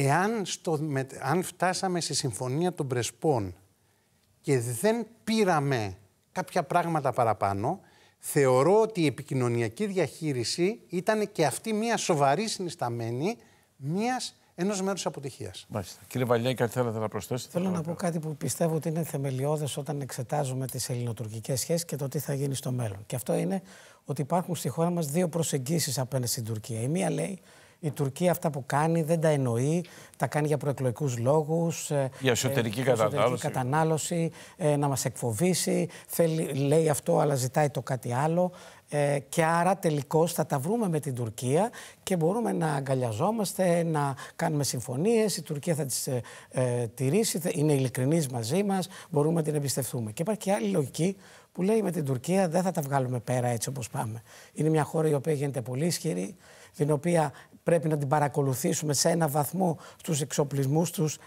εάν στο, με, αν φτάσαμε στη συμφωνία των Πρεσπών και δεν πήραμε κάποια πράγματα παραπάνω, θεωρώ ότι η επικοινωνιακή διαχείριση ήταν και αυτή μια σοβαρή συνισταμένη μιας ενός μέρους αποτυχίας. Μάλιστα. Κύριε Βαλιά, κάτι θέλετε να προσθέσετε. Θέλω να πω κάτι που πιστεύω ότι είναι θεμελιώδες όταν εξετάζουμε τις ελληνοτουρκικές σχέσεις και το τι θα γίνει στο μέλλον. Και αυτό είναι ότι υπάρχουν στη χώρα μας δύο προσεγγίσεις απέναντι στην Τουρκία. Η μία λέει η Τουρκία αυτά που κάνει δεν τα εννοεί, τα κάνει για προεκλογικούς λόγους, ε, για εσωτερική, ε, κατανάλωση, κατανάλωση ε, να μας εκφοβήσει, θέλει, λέει αυτό αλλά ζητάει το κάτι άλλο. Ε, και άρα τελικώς θα τα βρούμε με την Τουρκία και μπορούμε να αγκαλιαζόμαστε, να κάνουμε συμφωνίες, η Τουρκία θα τις ε, ε, τηρήσει, είναι ειλικρινής μαζί μας, μπορούμε να την εμπιστευτούμε. Και υπάρχει και άλλη λογική που λέει με την Τουρκία δεν θα τα βγάλουμε πέρα έτσι όπως πάμε. Είναι μια χώρα η οποία γίνεται πολύ ισχυρή, την οποία πρέπει να την παρακολουθήσουμε σε ένα βαθμό στους εξοπλισμούς, τους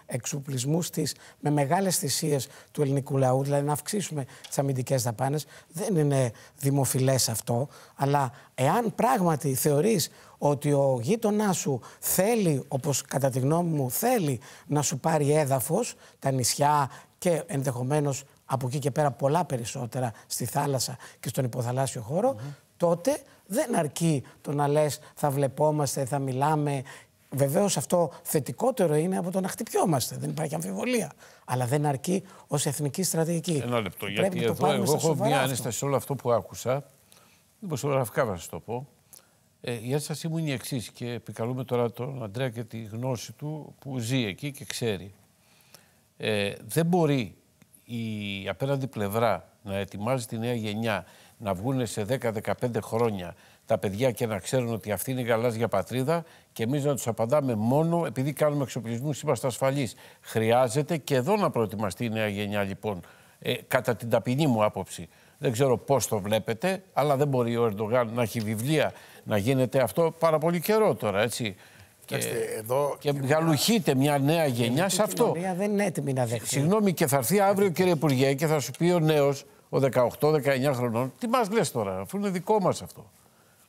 της με μεγάλες θυσίες του ελληνικού λαού, δηλαδή να αυξήσουμε τις αμυντικές δαπάνες. Δεν είναι δημοφιλές αυτό, αλλά εάν πράγματι θεωρείς ότι ο γείτονά σου θέλει, όπως κατά τη γνώμη μου θέλει, να σου πάρει έδαφος, τα νησιά και ενδεχομένως από εκεί και πέρα πολλά περισσότερα στη θάλασσα και στον υποθαλάσσιο τότε δεν αρκεί το να λες θα βλεπόμαστε, θα μιλάμε. Βεβαίως αυτό θετικότερο είναι από το να χτυπιόμαστε, δεν υπάρχει αμφιβολία. Αλλά δεν αρκεί ως εθνική στρατηγική. Ένα λεπτό, Πρέπει γιατί εδώ εγώ έχω μια ένσταση σε όλο αυτό που άκουσα. Δημοσιογραφικά θα σας το πω. Ε, η ένστασή μου είναι η εξής και επικαλούμε τώρα τον Αντρέα και τη γνώση του που ζει εκεί και ξέρει. Ε, δεν μπορεί η απέναντι πλευρά να ετοιμάζει τη νέα γενιά να βγουν σε 10-15 χρόνια τα παιδιά και να ξέρουν ότι αυτή είναι η γαλάζια πατρίδα και εμείς να τους απαντάμε μόνο επειδή κάνουμε εξοπλισμούς, είμαστε ασφαλείς. Χρειάζεται και εδώ να προετοιμαστεί η νέα γενιά, λοιπόν, ε, κατά την ταπεινή μου άποψη. Δεν ξέρω πώς το βλέπετε, αλλά δεν μπορεί ο Ερντογάν να έχει βιβλία να γίνεται αυτό πάρα πολύ καιρό τώρα, έτσι. Ε, και, εδώ γαλουχείται μια νέα γενιά σε αυτό. Η δεν είναι έτοιμη να δεχτεί. Συγγνώμη, και θα έρθει αύριο, κύριε Υπουργέ, και θα σου πει ο νέος ο 18-19 χρονών. Τι μας λες τώρα, αφού είναι δικό μας αυτό.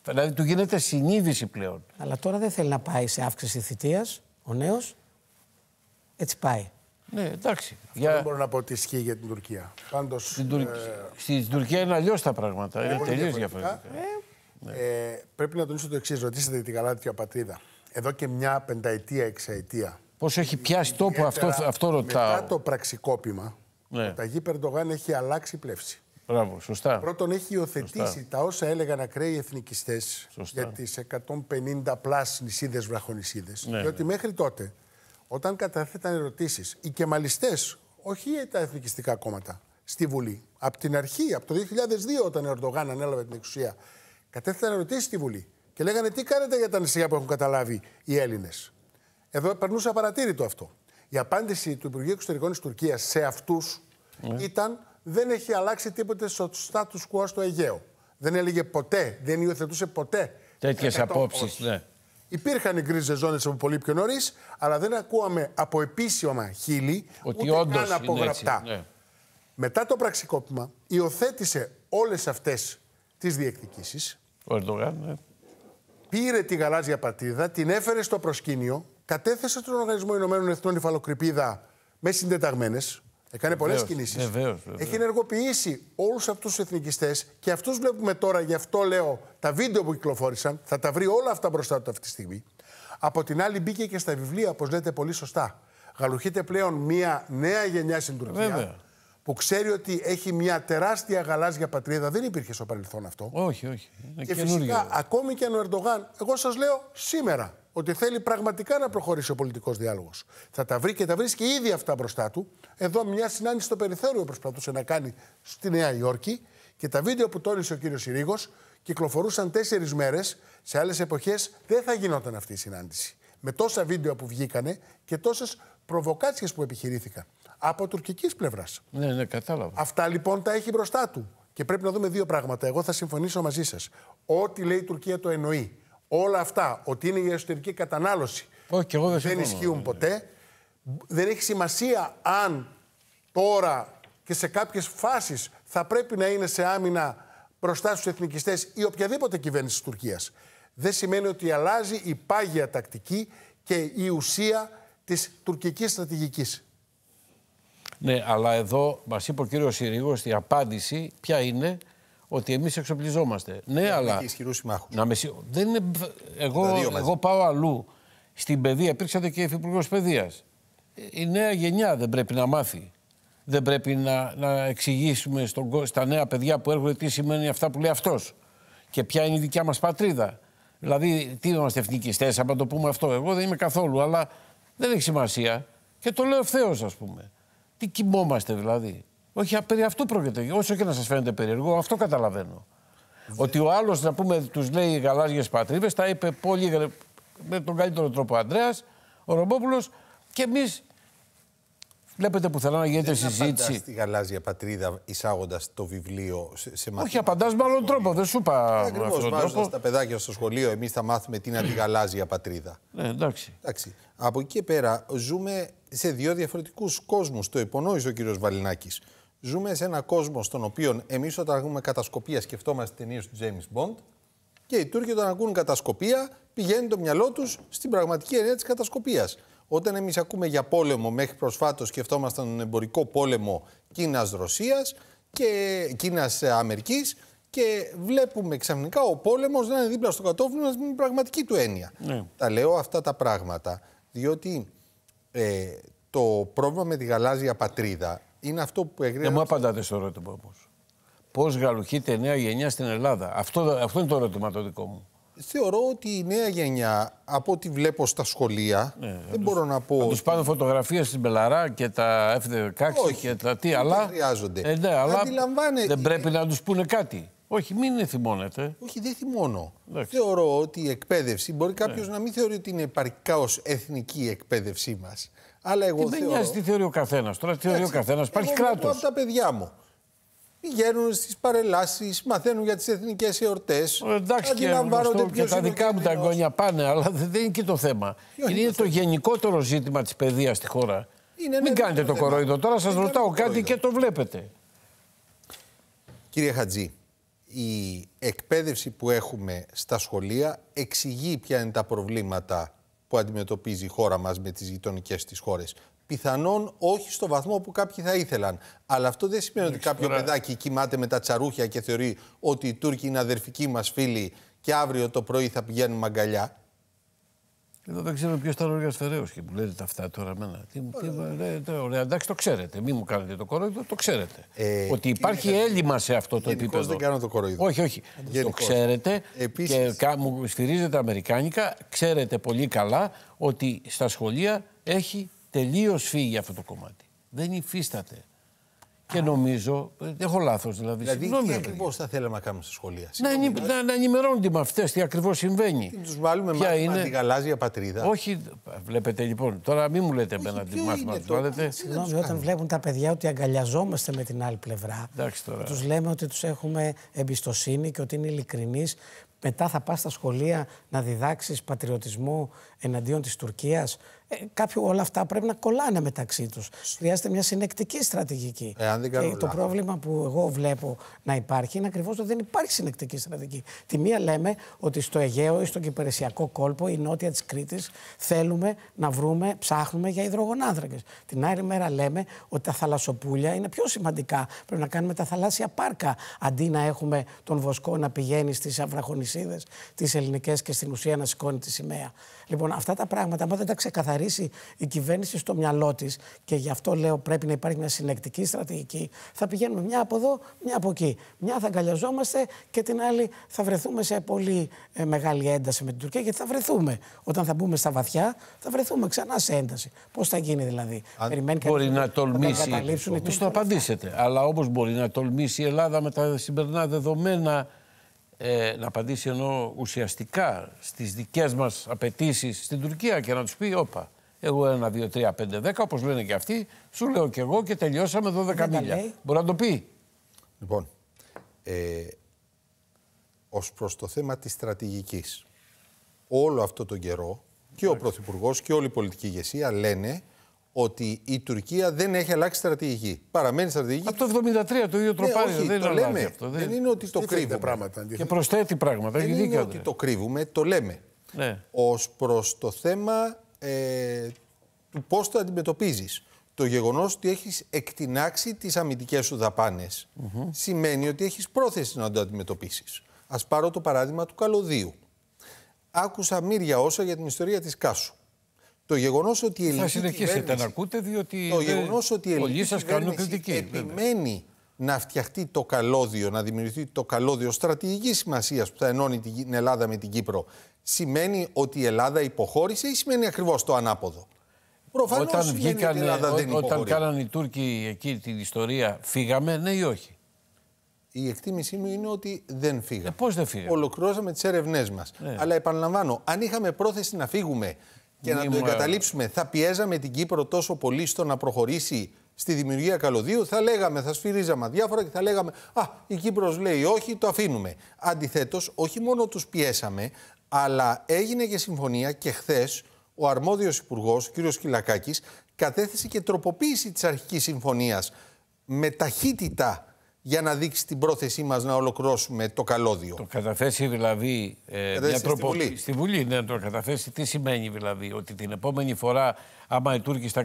Δηλαδή του γίνεται συνείδηση πλέον. Αλλά τώρα δεν θέλει να πάει σε αύξηση θητείας ο νέος. Έτσι πάει. Ναι, εντάξει. Αυτό για... Δεν μπορώ να πω ότι ισχύει για την Τουρκία. Πάντως. Στην, Τουρ... ε... Τουρκία είναι αλλιώς τα πράγματα. Ε, είναι τελείως διαφορετικά. Ε... Ναι. Ε, πρέπει να τονίσω το εξής. Ρωτήσατε την καλά του πατρίδα. Εδώ και μια πενταετία, εξαετία. Πώς έχει πιάσει τόπο, αυτό, αυτό ρωτάω. Μετά το πραξικόπημα, ναι. Ο Ταγί Περντογάν έχει αλλάξει πλεύση. Μπράβο, σωστά. Πρώτον, έχει υιοθετήσει τα όσα έλεγαν ακραίοι εθνικιστές για τις 150 πλάς νησίδες βραχονισίδε. Ναι, διότι ναι. μέχρι τότε, όταν καταθέταν ερωτήσεις, οι κεμαλιστές, όχι τα εθνικιστικά κόμματα, στη Βουλή, από την αρχή, από το 2002, όταν ο Ερντογάν ανέλαβε την εξουσία, κατέθεταν ερωτήσεις στη Βουλή και λέγανε τι κάνετε για τα νησιά που έχουν καταλάβει οι Έλληνες. Εδώ περνούσε απαρατήρητο αυτό. Η απάντηση του Υπουργείου Εξωτερικών της Τουρκίας σε αυτούς yeah. Ναι. ήταν δεν έχει αλλάξει τίποτε στο status quo στο Αιγαίο. Δεν έλεγε ποτέ, δεν υιοθετούσε ποτέ τέτοιες απόψει. Ναι. Υπήρχαν οι γκρίζες ζώνες από πολύ πιο νωρίς, αλλά δεν ακούαμε από επίσημα χείλη Ότι ούτε καν απογραπτά. Ναι. Μετά το πραξικόπημα, υιοθέτησε όλες αυτές τις διεκδικήσεις. Ο Ερντογάν, ναι. Πήρε τη γαλάζια πατρίδα, την έφερε στο προσκήνιο κατέθεσε τον Οργανισμό Ηνωμένων Εθνών Υφαλοκρηπίδα με συντεταγμένες. Έκανε πολλές κινήσει. Έχει ενεργοποιήσει όλους αυτούς τους εθνικιστές και αυτούς βλέπουμε τώρα, γι' αυτό λέω τα βίντεο που κυκλοφόρησαν. Θα τα βρει όλα αυτά μπροστά του αυτή τη στιγμή. Από την άλλη, μπήκε και στα βιβλία, όπως λέτε πολύ σωστά. Γαλουχείται πλέον μια νέα γενιά στην Τουρκία. Που ξέρει ότι έχει μια τεράστια γαλάζια πατρίδα. Δεν υπήρχε στο παρελθόν αυτό. Όχι, όχι. Είναι και καινούργιο. φυσικά, ακόμη και αν ο Ερντογάν, εγώ σας λέω σήμερα, ότι θέλει πραγματικά να προχωρήσει ο πολιτικός διάλογος. Θα τα βρει και τα βρίσκει ήδη αυτά μπροστά του. Εδώ μια συνάντηση στο περιθώριο προσπαθούσε να κάνει στη Νέα Υόρκη και τα βίντεο που τόνισε ο κύριος Συρίγος κυκλοφορούσαν τέσσερις μέρες. Σε άλλες εποχές δεν θα γινόταν αυτή η συνάντηση. Με τόσα βίντεο που βγήκανε και τόσες προβοκάτσιες που επιχειρήθηκαν από τουρκικής πλευράς. Ναι, ναι, κατάλαβα. Αυτά λοιπόν τα έχει μπροστά του. Και πρέπει να δούμε δύο πράγματα. Εγώ θα συμφωνήσω μαζί σας. Ό,τι λέει η Τουρκία το εννοεί. Όλα αυτά, ότι είναι η εσωτερική κατανάλωση, δεν, δεν ισχύουν ναι. ποτέ. Δεν έχει σημασία αν τώρα και σε κάποιες φάσεις θα πρέπει να είναι σε άμυνα μπροστά στους εθνικιστές ή οποιαδήποτε κυβέρνηση της Τουρκίας. Δεν σημαίνει ότι αλλάζει η πάγια τακτική και η ουσία της τουρκικής στρατηγικής. Ναι, αλλά εδώ μας είπε ο κύριος Συρίγος η απάντηση ποια είναι ότι εμείς εξοπλιζόμαστε. Ναι, αλλά. Και ισχυρούς συμμάχους. Συ... Δεν είναι... Εγώ, εγώ πάω αλλού. Στην παιδεία υπήρξατε και υφυπουργός παιδείας. Η νέα γενιά δεν πρέπει να μάθει. Δεν πρέπει να, να εξηγήσουμε στον, στα νέα παιδιά που έρχονται τι σημαίνει αυτά που λέει αυτός. Και ποια είναι η δικιά μας πατρίδα. Δηλαδή, τι είμαστε εθνικιστές, άμα το πούμε αυτό. Εγώ δεν είμαι καθόλου, αλλά δεν έχει σημασία. Και το λέω ευθέως, ας πούμε. Τι κοιμόμαστε δηλαδή. Όχι, περί αυτού πρόκειται. Όσο και να σας φαίνεται περίεργο, αυτό καταλαβαίνω. Ότι ο άλλος, να πούμε, τους λέει γαλάζιες πατρίδες, τα είπε πολύ με τον καλύτερο τρόπο ο Αντρέα, ο Ρομπόπουλος και εμείς. Βλέπετε που πουθενά να γίνεται δεν συζήτηση. στη γαλάζια πατρίδα εισάγοντας το βιβλίο σε, μαθήματα. Όχι, απαντάς με άλλον τρόπο. Δεν σου είπα. Ναι, Ακριβώ. Βάζοντας τα παιδάκια στο σχολείο, εμείς θα μάθουμε τι είναι γαλάζια πατρίδα. Ναι, εντάξει. εντάξει. Από εκεί και πέρα ζούμε σε δύο διαφορετικούς κόσμους. Το υπονόησε ο κύριος Βαλινάκης. Ζούμε σε έναν κόσμο στον οποίο εμείς όταν ακούμε κατασκοπία σκεφτόμαστε ταινίες του James Μποντ και οι Τούρκοι όταν ακούν κατασκοπία πηγαίνει το μυαλό τους στην πραγματική ενέργεια της κατασκοπίας. Όταν εμείς ακούμε για πόλεμο, μέχρι προσφάτως σκεφτόμασταν τον εμπορικό πόλεμο Κίνα-Ρωσία και Κίνα-Αμερική και βλέπουμε ξαφνικά ο πόλεμος να είναι δίπλα στο κατόφλι μα με την πραγματική του έννοια. Ναι. Τα λέω αυτά τα πράγματα διότι ε, το πρόβλημα με τη γαλάζια πατρίδα είναι αυτό που εγγράφει. Δεν μου απαντάτε στο ερώτημα όμως. Πώς γαλουχείται η νέα γενιά στην Ελλάδα, αυτό, αυτό είναι το ερώτημα το δικό μου. Θεωρώ ότι η νέα γενιά, από ό,τι βλέπω στα σχολεία, ναι, δεν τους, να πω. Του του πάνε φωτογραφίες στην Πελαρά και τα F16 και τα τι, αλλά. Χρειάζονται. Ε, ναι, αλλά Αντιλαμβάνε... δεν ε, πρέπει ε- να τους πούνε κάτι. Όχι, μην θυμώνετε. Όχι, δεν θυμώνω. Θεωρώ ότι η εκπαίδευση μπορεί ναι. κάποιος να μην θεωρεί ότι είναι επαρκά ως εθνική η εκπαίδευσή μας. Αλλά εγώ δεν θεωρώ... νοιάζει τι θεωρεί ο καθένας. Τώρα τι θεωρεί ο καθένας. Υπάρχει κράτος. από τα παιδιά μου. Πηγαίνουν στις παρελάσεις, μαθαίνουν για τις εθνικές εορτές. Ε, εντάξει, και, γνωστό, και τα δικά μου τα εγγόνια πάνε, αλλά δεν είναι και το θέμα. Είναι, είναι το γενικότερο ζήτημα της παιδείας στη χώρα. Μην κάνετε το κοροϊδό. Τώρα σας ρωτάω κάτι και το βλέπετε. Κύριε Χατζή, η εκπαίδευση που έχουμε στα σχολεία εξηγεί ποια είναι τα προβλήματα που αντιμετωπίζει η χώρα μας με τις γειτονικές της χώρες. Πιθανόν όχι στο βαθμό που κάποιοι θα ήθελαν. Αλλά αυτό δεν σημαίνει ότι κάποιο παιδάκι κοιμάται με τα τσαρούχια και θεωρεί ότι οι Τούρκοι είναι αδερφικοί μας φίλοι και αύριο το πρωί θα πηγαίνουμε μαγκαλιά. Εδώ δεν ξέρω ποιος ήταν ο Ρίγα και μου λέτε τα αυτά τώρα μένα. Τι, μου λέτε, ωραία, εντάξει, το ξέρετε. Μην μου κάνετε το κοροϊδό, το ξέρετε. Ε, ότι υπάρχει έλλειμμα σε αυτό το επίπεδο. Δεν κάνω το κοροϊδό. Όχι, όχι. Το ξέρετε. Επίσης... Και μου στηρίζετε αμερικάνικα. Ξέρετε πολύ καλά ότι στα σχολεία έχει τελείως φύγει αυτό το κομμάτι. Δεν υφίσταται. Και νομίζω, ε, έχω λάθος δηλαδή. Δηλαδή, τι ακριβώς θα θέλαμε να κάνουμε στα σχολεία. Να, ενη, δηλαδή? να, τι ακριβώς συμβαίνει. Τους βάλουμε μάθημα είναι... γαλάζια πατρίδα. Όχι, βλέπετε λοιπόν. Τώρα μην μου λέτε εμένα τι μάθημα βάλετε. Συγγνώμη, όταν βλέπουν τα παιδιά ότι αγκαλιαζόμαστε με την άλλη πλευρά. Τους λέμε ότι τους έχουμε εμπιστοσύνη και ότι είναι ειλικρινείς. Μετά θα πας στα σχολεία να διδάξεις πατριωτισμό εναντίον της Τουρκίας. Ε, κάποιο, όλα αυτά πρέπει να κολλάνε μεταξύ τους Χρειάζεται μια συνεκτική στρατηγική. Ε, αν δεν λάθος. το πρόβλημα που εγώ βλέπω να υπάρχει είναι ακριβώς ότι δεν υπάρχει συνεκτική στρατηγική. Τη μία λέμε ότι στο Αιγαίο ή στον Κυπρεσιακό κόλπο, η στον κυπηρεσιακο κολπο η νοτια της Κρήτης θέλουμε να βρούμε, ψάχνουμε για υδρογονάνθρακες Την άλλη μέρα λέμε ότι τα θαλασσοπούλια είναι πιο σημαντικά. Πρέπει να κάνουμε τα θαλάσσια πάρκα αντί να έχουμε τον βοσκό να πηγαίνει στις αυραχονισίδες, τις ελληνικές και στην ουσία να σηκώνει τη σημαία. Λοιπόν, αυτά τα πράγματα, αν δεν τα ξεκαθαρίσει η κυβέρνηση στο μυαλό της, και γι' αυτό λέω πρέπει να υπάρχει μια συνεκτική στρατηγική, θα πηγαίνουμε μια από εδώ, μια από εκεί. Μια θα αγκαλιαζόμαστε και την άλλη θα βρεθούμε σε πολύ ε, μεγάλη ένταση με την Τουρκία, γιατί θα βρεθούμε. Όταν θα μπούμε στα βαθιά, θα βρεθούμε ξανά σε ένταση. Πώς θα γίνει δηλαδή. Αν Περιμένει μπορεί να, να τολμήσει. Θα το απαντήσετε. Αλλά όπως μπορεί να τολμήσει η Ελλάδα με τα σημερινά δεδομένα ε, να απαντήσει ενώ ουσιαστικά στις δικές μας απαιτήσεις στην Τουρκία και να τους πει όπα. Εγώ ένα, δύο, τρία, πέντε, δέκα, όπως λένε και αυτοί, σου λέω και εγώ και τελειώσαμε δώδεκα μίλια. Μπορεί να το πει. Λοιπόν, ε, ως προς το θέμα της στρατηγικής, όλο αυτό τον καιρό και ο Πρωθυπουργός και όλη η πολιτική ηγεσία λένε ότι η Τουρκία δεν έχει αλλάξει στρατηγική. Παραμένει στρατηγική. Από το 1973 το ίδιο ναι, τροπάζει. δεν το λέμε. Αυτό. Δεν, είναι ότι το κρύβουμε. Πράγματα, και προσθέτει πράγματα. Δεν είναι ότι το κρύβουμε, το λέμε. Ναι. Ως προς το θέμα ε, του πώς το αντιμετωπίζεις. Το γεγονός ότι έχεις εκτινάξει τις αμυντικές σου δαπάνες σημαίνει ότι έχεις πρόθεση να το αντιμετωπίσεις. Ας πάρω το παράδειγμα του καλωδίου. Άκουσα μύρια όσα για την ιστορία της Κάσου. Το γεγονός ότι η ελληνική. Θα συνεχίσετε να ακούτε, διότι. Το γεγονός ότι η ελληνική. κάνουν κριτική. Επιμένει να φτιαχτεί το καλώδιο, να δημιουργηθεί το καλώδιο στρατηγικής σημασίας που θα ενώνει την Ελλάδα με την Κύπρο. Σημαίνει ότι η Ελλάδα υποχώρησε ή σημαίνει ακριβώς το ανάποδο. Προφανώς όταν βγήκαν, η Ελλάδα δεν υποχωρεί. Όταν κάνανε οι Τούρκοι εκεί την ιστορία, φύγαμε, ναι ή όχι. Η εκτίμησή μου είναι ότι δεν υποχωρει οταν οι τουρκοι εκει Ε, Πώς δεν φύγαμε. Ολοκληρώσαμε τις έρευνές μας. Ναι. Αλλά επαναλαμβάνω, αν είχαμε πρόθεση να φύγουμε, και να το εγκαταλείψουμε. Θα πιέζαμε την Κύπρο τόσο πολύ στο να προχωρήσει στη δημιουργία καλωδίου, θα λέγαμε, θα σφυρίζαμε διάφορα και θα λέγαμε Α, η Κύπρος λέει όχι, το αφήνουμε. Αντιθέτως, όχι μόνο τους πιέσαμε, αλλά έγινε και συμφωνία και χθες ο αρμόδιος υπουργός, κύριος κ. Κυλακάκης, κατέθεσε και τροποποίηση της αρχικής συμφωνίας με ταχύτητα για να δείξει την πρόθεσή μας να ολοκληρώσουμε το καλώδιο. Το καταθέσει δηλαδή ε, Στην Στη Βουλή. Στη Βουλή, ναι, το καταθέσει. Τι σημαίνει δηλαδή, ότι την επόμενη φορά άμα οι Τούρκοι στα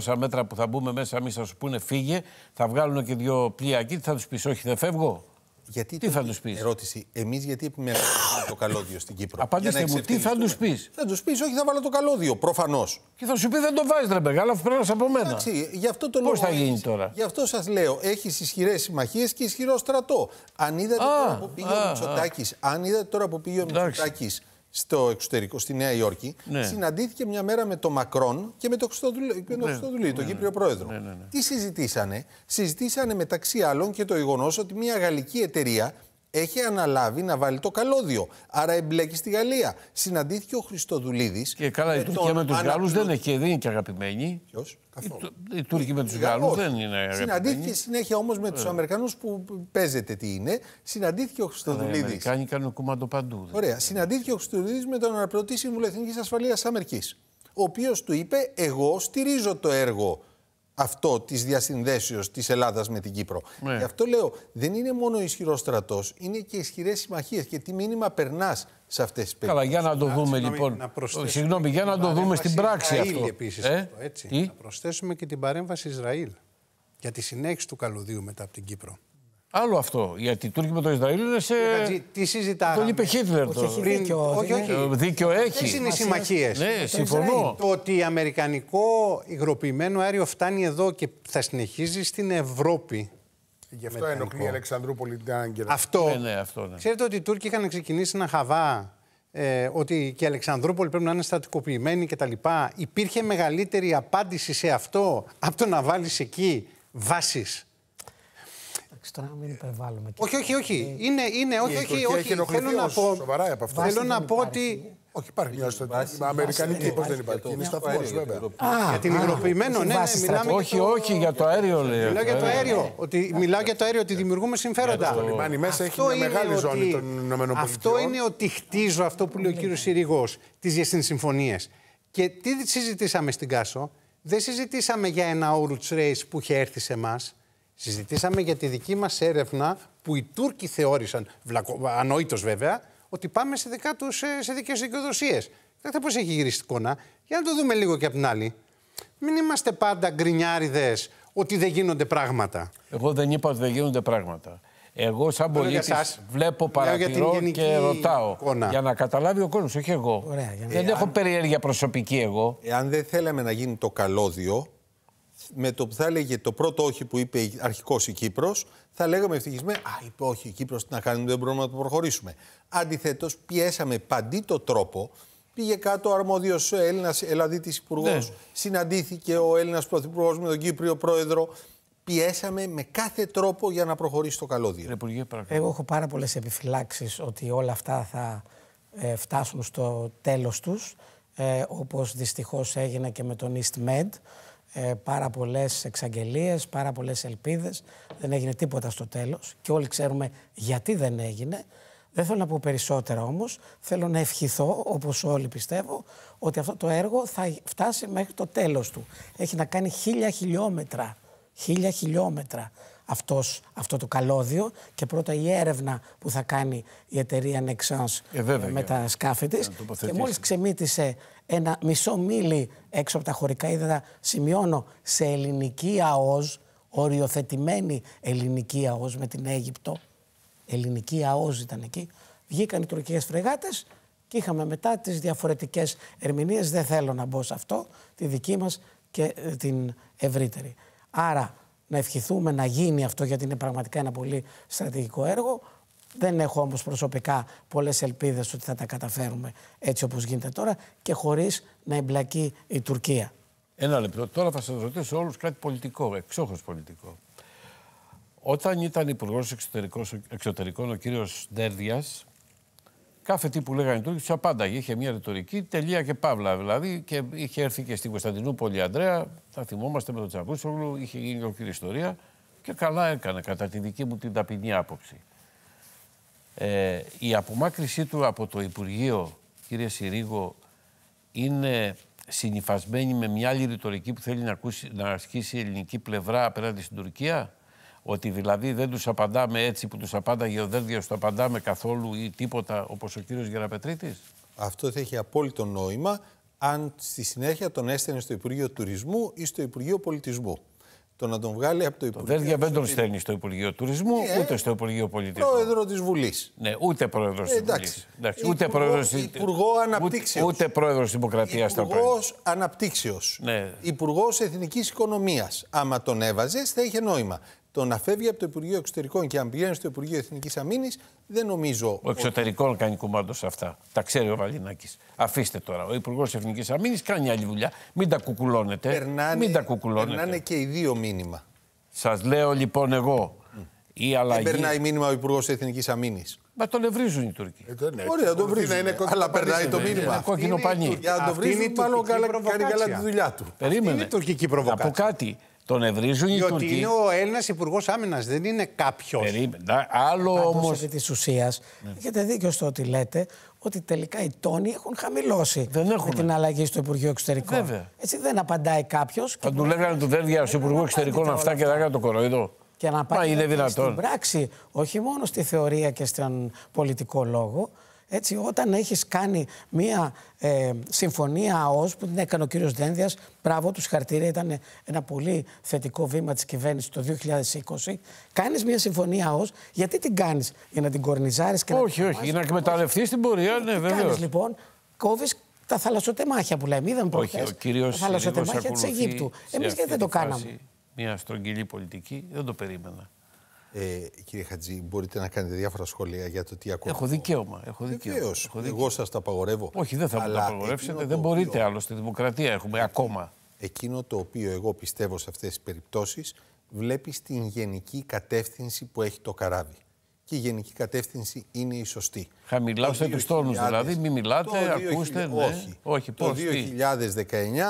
100-200 μέτρα που θα μπούμε μέσα εμείς θα σου πούνε φύγε, θα βγάλουν και δύο πλοία εκεί, θα τους πεις όχι δεν φεύγω γιατί τι θα τους πεις. Ερώτηση. Εμείς γιατί επιμένουμε το καλώδιο στην Κύπρο. Απάντησε μου, τι θα του πεις. Θα τους πεις, όχι, θα βάλω το καλώδιο, προφανώς. Και θα σου πει δεν το βάζεις, Ρεμπεγά, αλλά πρέπει από μένα. Εντάξει, γι' αυτό το λόγο. Πώ θα γίνει τώρα. Γι' αυτό σας λέω, έχεις ισχυρές συμμαχίες και ισχυρό στρατό. Αν είδατε α, τώρα που πήγε α, ο αν είδατε τώρα που πήγε ο Μητσοτάκης στο εξωτερικό, στη Νέα Υόρκη, ναι. συναντήθηκε μια μέρα με τον Μακρόν και με τον Χρυστοδουλή, τον, ναι, ναι, ναι Κύπριο Πρόεδρο. Τι συζητήσανε, συζητήσανε μεταξύ άλλων και το γεγονός ότι μια γαλλική εταιρεία έχει αναλάβει να βάλει το καλώδιο. Άρα εμπλέκει στη Γαλλία. Συναντήθηκε ο Χριστοδουλίδης. Και καλά, η Τουρκία με τους Γάλλους δεν είναι και αγαπημένη. Ποιος? Καθόλου. Οι με τους Γάλλου δεν είναι αγαπημένη. Συναντήθηκε συνέχεια όμως με ε. τους Αμερικανούς που παίζεται τι είναι. Συναντήθηκε ο Χριστοδουλίδη. Οι Αμερικάνοι κάνουν κουμάντο παντού. Ωραία. Συναντήθηκε ο Χριστοδουλίδης με τον αναπληρωτή Εθνικής Ασφαλείας Αμερικής. Ο οποίος του είπε: Εγώ στηρίζω το έργο αυτό της διασυνδέσεως της Ελλάδας με την Κύπρο. Ναι. Γι' αυτό λέω, δεν είναι μόνο ισχυρός στρατός, είναι και ισχυρές συμμαχίες. Και τι μήνυμα περνάς σε αυτές τις περιπτώσει. Καλά, για να το δούμε λοιπόν. Ε, συγγνώμη, για να το δούμε στην πράξη αυτό. Επίσης, ε? έτσι. Να προσθέσουμε και την παρέμβαση Ισραήλ για τη συνέχιση του καλωδίου μετά από την Κύπρο. Άλλο αυτό. Γιατί οι Τούρκοι με το Ισραήλ είναι σε. Τι Τον είπε Χίτλερ το. πριν... δίκιο, όχι, όχι. Δίκιο έχει. Δεν είναι οι συμμαχίε. Ναι, ναι συμφωνώ. Το ότι αμερικανικό υγροποιημένο αέριο φτάνει εδώ και θα συνεχίζει στην Ευρώπη. Γι' αυτό ενοχλεί η Αλεξανδρούπολη την Άγγελα. Αυτό. Ναι, ναι, αυτό ναι. Ξέρετε ότι οι Τούρκοι είχαν ξεκινήσει να χαβά ε, ότι και η Αλεξανδρούπολη πρέπει να είναι στατικοποιημένη κτλ. Υπήρχε μεγαλύτερη απάντηση σε αυτό από το να βάλεις εκεί βάσεις στο να μην υπερβάλλουμε. Όχι, όχι, όχι. Ε, είναι, είναι, όχι, όχι, όχι. Θέλω να πω, θέλω να πω ότι όχι, υπάρχει μια στρατηγική. Αμερικανική πώς δεν υπάρχει. Είναι σταθμό, βέβαια. Για την υγροποιημένο, ναι, ναι μιλάμε. Όχι, όχι, για το αέριο, λέει. Μιλάω για το ε, αέριο. Ε, ότι μιλάω για το αέριο, ότι δημιουργούμε συμφέροντα. Το λιμάνι μέσα έχει μια μεγάλη ζώνη των ΗΠΑ. Αυτό είναι ότι χτίζω αυτό που λέει ο κύριος ναι, ναι. Συρηγό, τις διεθνείς συμφωνίες. Και τι συζητήσαμε στην Κάσο, δεν συζητήσαμε για ένα όρου race που είχε έρθει σε εμάς. Συζητήσαμε για τη δική μας έρευνα που οι Τούρκοι θεώρησαν, βλακο... ανόητος βέβαια, ότι πάμε σε δικά τους ε, σε δικές δικαιοδοσίες. Κοιτάξτε πώς έχει γυρίσει η εικόνα. Για να το δούμε λίγο και απ' την άλλη. Μην είμαστε πάντα γκρινιάριδες ότι δεν γίνονται πράγματα. Εγώ δεν είπα ότι δεν γίνονται πράγματα. Εγώ σαν πολίτη βλέπω, παρατηρώ και ρωτάω. Για να καταλάβει ο κόσμος, όχι εγώ. Δεν έχω περιέργεια προσωπική εγώ. Εάν δεν θέλαμε να γίνει το καλώδιο, με το που θα έλεγε το πρώτο όχι που είπε αρχικώ η Κύπρος, θα λέγαμε ευτυχισμένοι Α, είπε όχι η Κύπρος, τι να κάνουμε, δεν μπορούμε να το προχωρήσουμε. Αντιθέτως, πιέσαμε παντή το τρόπο. Πήγε κάτω ο αρμόδιος Έλληνας Ελλαδίτης Υπουργός. Ναι. Συναντήθηκε ο Έλληνας Πρωθυπουργός με τον Κύπριο Πρόεδρο. Πιέσαμε με κάθε τρόπο για να προχωρήσει το καλώδιο. Εγώ έχω πάρα πολλές επιφυλάξεις ότι όλα αυτά θα ε, φτάσουν στο τέλος τους. Ε, όπως δυστυχώς έγινε και με τον MED ε, πάρα πολλές εξαγγελίες, πάρα πολλές ελπίδες. Δεν έγινε τίποτα στο τέλος και όλοι ξέρουμε γιατί δεν έγινε. Δεν θέλω να πω περισσότερα όμως. Θέλω να ευχηθώ, όπως όλοι πιστεύω, ότι αυτό το έργο θα φτάσει μέχρι το τέλος του. Έχει να κάνει χίλια χιλιόμετρα. Χίλια χιλιόμετρα αυτός, αυτό το καλώδιο και πρώτα η έρευνα που θα κάνει η εταιρεία Nexans ε, ε, με τα σκάφη της και μόλις ξεμύτησε ένα μισό μίλι έξω από τα χωρικά είδατα σημειώνω σε ελληνική ΑΟΣ οριοθετημένη ελληνική ΑΟΣ με την Αίγυπτο ελληνική ΑΟΣ ήταν εκεί βγήκαν οι τουρκικές φρεγάτες και είχαμε μετά τις διαφορετικές ερμηνείες δεν θέλω να μπω σε αυτό τη δική μας και ε, την ευρύτερη. Άρα να ευχηθούμε να γίνει αυτό γιατί είναι πραγματικά ένα πολύ στρατηγικό έργο. Δεν έχω όμως προσωπικά πολλές ελπίδες ότι θα τα καταφέρουμε έτσι όπως γίνεται τώρα και χωρίς να εμπλακεί η Τουρκία. Ένα λεπτό. Τώρα θα σας ρωτήσω όλους κάτι πολιτικό, εξόχως πολιτικό. Όταν ήταν υπουργός εξωτερικών ο κύριος Ντέρδιας, Κάθε τι που λέγανε οι Τούρκοι τους απάνταγε. Είχε μια ρητορική τελεία και παύλα. Δηλαδή και είχε έρθει και στην Κωνσταντινούπολη Ανδρέα, Θα θυμόμαστε με τον Τσαβούσογλου, είχε γίνει ολόκληρη ιστορία. Και καλά έκανε, κατά τη δική μου την ταπεινή άποψη. Ε, η απομάκρυσή του από το Υπουργείο, κύριε Συρίγο, είναι συνυφασμένη με μια άλλη ρητορική που θέλει να, ακούσει, να ασκήσει η ελληνική πλευρά απέναντι στην Τουρκία. Ότι δηλαδή δεν τους απαντάμε έτσι που τους απάνταγε ο Δέρδιος, το απαντάμε καθόλου ή τίποτα όπως ο κύριος Γεραπετρίτης. Αυτό θα έχει απόλυτο νόημα αν στη συνέχεια τον έστελνε στο Υπουργείο Τουρισμού ή στο Υπουργείο Πολιτισμού. Το να τον βγάλει από το Υπουργείο. δεν τον στέλνει στο Υπουργείο Τουρισμού, ε, ούτε στο Υπουργείο Πολιτισμού. Πρόεδρο της Βουλής. Ναι, ούτε πρόεδρος της ε, Βουλή. Ούτε πρόεδρο Υπουργό Αναπτύξεως. Ούτε, πρόεδρος Δημοκρατία Υπουργό Αναπτύξεως. Ναι. Υπουργός Εθνικής Οικονομίας. Άμα τον έβαζες, θα είχε νόημα. Το να φεύγει από το Υπουργείο Εξωτερικών και αν πηγαίνει στο Υπουργείο Εθνικής Αμήνης, δεν νομίζω. Ο εξωτερικών ότι... κάνει κουμάντο σε αυτά. Τα ξέρει ο Βαλινάκης. Αφήστε τώρα. Ο Υπουργός Εθνικής Αμήνης κάνει άλλη δουλειά. Μην τα κουκουλώνετε. Περνάνε, μην τα κουκουλώνετε. Περνάνε και οι δύο μήνυμα. Σας λέω λοιπόν εγώ. Η αλλαγή... Δεν περνάει μήνυμα ο Υπουργός Εθνικής Αμήνης. Μα τον ευρίζουν οι Τούρκοι. Ε, ναι, Ωραία, τον βρίζουν. Είναι αλλά περνάει το μήνυμα. Είναι κόκκινο Για να τον βρίζουν, μάλλον κάνει καλά τη δουλειά του. Περίμενε. Είναι τουρκική προβοκάτσια. Από κάτι. Τον ευρίζουν οι Τούρκοι. Γιατί είναι ο Έλληνας υπουργός άμυνας, δεν είναι κάποιος. Άλλο όμως. Επί της ουσίας, ναι. έχετε δίκιο στο ότι λέτε ότι τελικά οι τόνοι έχουν χαμηλώσει δεν έχουν. με την αλλαγή στο Υπουργείο Εξωτερικών. Βέβαια. Έτσι δεν απαντάει κάποιος. Θα του λέγανε του Δένδια στο Υπουργό Εξωτερικών αυτά και δεν έκανε το κοροϊδό. Και να πάει Μα είναι δυνατόν. στην πράξη, όχι μόνο στη θεωρία και στον πολιτικό λόγο, έτσι, όταν έχεις κάνει μία ε, συμφωνία ΑΟΣ που την έκανε ο κύριος Δένδιας, μπράβο του χαρτίρια, ήταν ένα πολύ θετικό βήμα της κυβέρνησης το 2020, κάνεις μία συμφωνία ΑΟΣ, γιατί την κάνεις, για να την κορνιζάρεις και όχι, να... Όχι, όχι, για να εκμεταλλευτείς την πορεία, ναι, βέβαια. Κάνεις λοιπόν, κόβεις τα θαλασσοτεμάχια που λέμε, είδαμε προχθές. Όχι, ο κύριος τα θαλασσοτεμάχια τη Αιγύπτου. Εμείς γιατί δεν το κάναμε. Μια στρογγυλή πολιτική, δεν το περίμενα. Ε, κύριε Χατζή, μπορείτε να κάνετε διάφορα σχόλια για το τι ακούω. Έχω δικαίωμα. Έχω ε, δικαίωμα. Βεβαίως. Έχω δικαίωμα. Εγώ σας τα απαγορεύω. Όχι, δεν θα μου τα απαγορεύσετε. Δεν μπορείτε άλλο. Στη δημοκρατία έχουμε ακόμα. Εκείνο το οποίο εγώ πιστεύω σε αυτές τις περιπτώσεις βλέπει την γενική κατεύθυνση που έχει το καράβι. Και η γενική κατεύθυνση είναι η σωστή. Χαμηλά του τόνου δηλαδή, μην μιλάτε, το ακούστε. ναι. Όχι, όχι το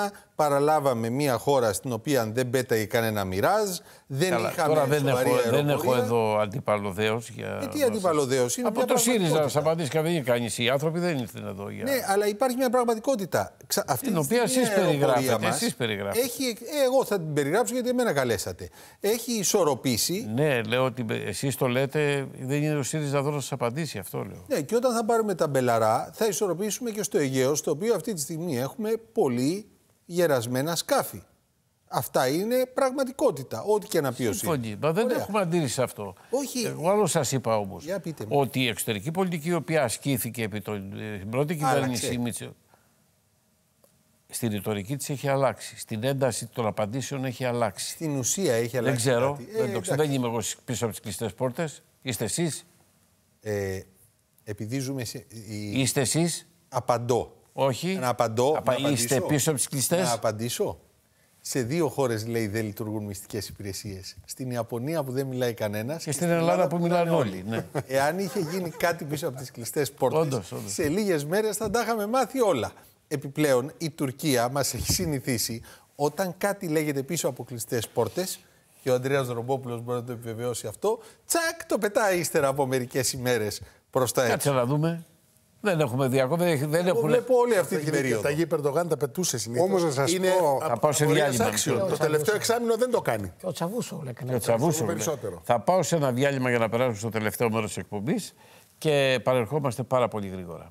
2019 παραλάβαμε μια χώρα στην οποία δεν πέταγε κανένα μοιράζ, δεν Καλά, είχαμε τώρα δεν έχω, δεν έχω εδώ αντιπαλωδέως. Για... Ε, τι αντιπαλωδέως είναι. Από το ΣΥΡΙΖΑ να σα απαντήσει και δεν κάνει. Οι άνθρωποι δεν ήρθαν εδώ. Για... Ναι, αλλά υπάρχει μια πραγματικότητα. Ξα... Αυτή την οποία εσεί περιγράφετε. εσείς περιγράφετε. Έχει... Ε, εγώ θα την περιγράψω γιατί εμένα καλέσατε. Έχει ισορροπήσει. Ναι, λέω ότι εσείς το λέτε. Δεν είναι ο ΣΥΡΙΖΑ εδώ να σας απαντήσει αυτό, λέω. Ναι, και όταν θα πάρουμε τα μπελαρά, θα ισορροπήσουμε και στο Αιγαίο, στο οποίο αυτή τη στιγμή έχουμε πολύ γερασμένα σκάφη. Αυτά είναι πραγματικότητα, ό,τι και να πει ο Μα δεν έχουμε αντίρρηση σε αυτό. Όχι. Εγώ άλλο σας είπα όμως ότι η εξωτερική πολιτική, η οποία ασκήθηκε επί ε, την πρώτη κυβέρνηση Μίτσελ, στη ρητορική της έχει αλλάξει. Στην ένταση των απαντήσεων έχει αλλάξει. Στην ουσία έχει αλλάξει. Δεν ξέρω. Ε, δεν, το ξέρω. είμαι εγώ πίσω από τις κλειστές πόρτες. Είστε εσείς. Ε, επειδή ζούμε. Η... Είστε εσείς. Απαντώ. Όχι. Να απαντώ. Απα... Να είστε πίσω από τις κλειστές. Να απαντήσω. Σε δύο χώρες, λέει, δεν λειτουργούν μυστικές υπηρεσίες. Στην Ιαπωνία που δεν μιλάει κανένας. Και, και, στην Ελλάδα, Ελλάδα που μιλάνε όλοι. Ναι. Εάν είχε γίνει κάτι πίσω από τις κλειστές πόρτες, σε λίγες μέρες θα τα είχαμε μάθει όλα. Επιπλέον, η Τουρκία μας έχει συνηθίσει όταν κάτι λέγεται πίσω από κλειστές πόρτες, και ο Αντρέα Ρομπόπουλο μπορεί να το επιβεβαιώσει αυτό, τσακ, το πετάει ύστερα από μερικές ημέρες προς τα Κάτσε να δούμε. Δεν έχουμε διακοπή. Δεν έχουν... Βλέπω όλη αυτή την περίοδο. Τα γη Περντογάν τα πετούσε συνήθως. Όμως να σας είναι... πω. Θα πάω σε διάλειμμα. Το τελευταίο εξάμεινο δεν το κάνει. Και ο Τσαβούσο. Ναι. Περισσότερο. Θα πάω σε ένα διάλειμμα για να περάσουμε στο τελευταίο μέρος της εκπομπής και παρερχόμαστε πάρα πολύ γρήγορα.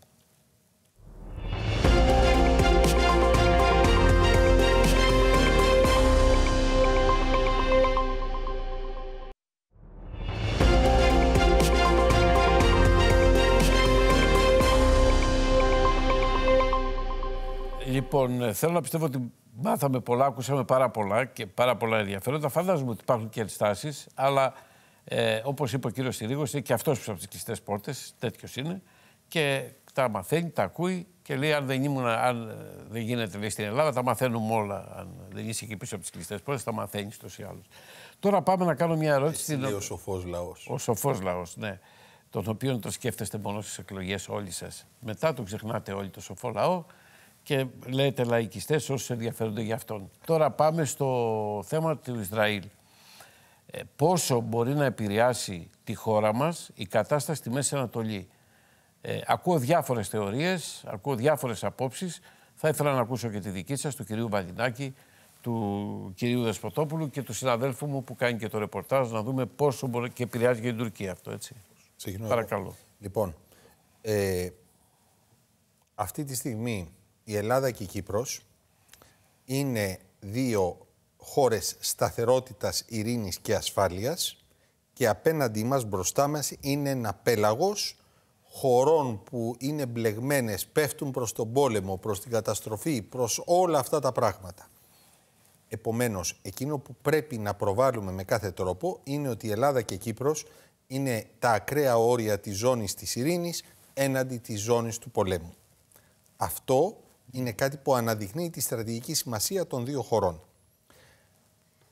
Λοιπόν, ε, θέλω να πιστεύω ότι μάθαμε πολλά, ακούσαμε πάρα πολλά και πάρα πολλά ενδιαφέροντα. Φαντάζομαι ότι υπάρχουν και ενστάσεις, αλλά ε, όπως είπε ο κύριος Συρίγος, είναι και αυτός πίσω από τις κλειστέ πόρτες, τέτοιος είναι. Και τα μαθαίνει, τα ακούει και λέει: Αν δεν, ήμουν, αν ε, δεν γίνεται λέει, στην Ελλάδα, τα μαθαίνουμε όλα. Αν δεν είσαι εκεί πίσω από τις κλειστέ πόρτες, τα μαθαίνεις τόσο ή άλλω. Τώρα πάμε να κάνω μια ερώτηση. Είναι ο σοφός λαός. Ο σοφός λαός, ναι. Τον οποίο το σκέφτεστε μόνο στις εκλογές όλοι σας. Μετά το ξεχνάτε όλοι το σοφό λαό και λέτε λαϊκιστές όσοι ενδιαφέρονται για αυτόν. Τώρα πάμε στο θέμα του Ισραήλ. Ε, πόσο μπορεί να επηρεάσει τη χώρα μας η κατάσταση στη Μέση Ανατολή. Ε, ακούω διάφορες θεωρίες, ακούω διάφορες απόψεις. Θα ήθελα να ακούσω και τη δική σας, του κυρίου Βαδινάκη, του κυρίου Δεσποτόπουλου και του συναδέλφου μου που κάνει και το ρεπορτάζ, να δούμε πόσο μπορεί και επηρεάζει για την Τουρκία αυτό, έτσι. Συγγνώμη Παρακαλώ. Λοιπόν, ε, αυτή τη στιγμή η Ελλάδα και η Κύπρος είναι δύο χώρες σταθερότητας, ειρήνης και ασφάλειας και απέναντι μας, μπροστά μας, είναι ένα πέλαγος χωρών που είναι μπλεγμένες, πέφτουν προς τον πόλεμο, προς την καταστροφή, προς όλα αυτά τα πράγματα. Επομένως, εκείνο που πρέπει να προβάλλουμε με κάθε τρόπο είναι ότι η Ελλάδα και η Κύπρος είναι τα ακραία όρια της ζώνης της ειρήνης έναντι της ζώνης του πολέμου. Αυτό είναι κάτι που αναδεικνύει τη στρατηγική σημασία των δύο χωρών.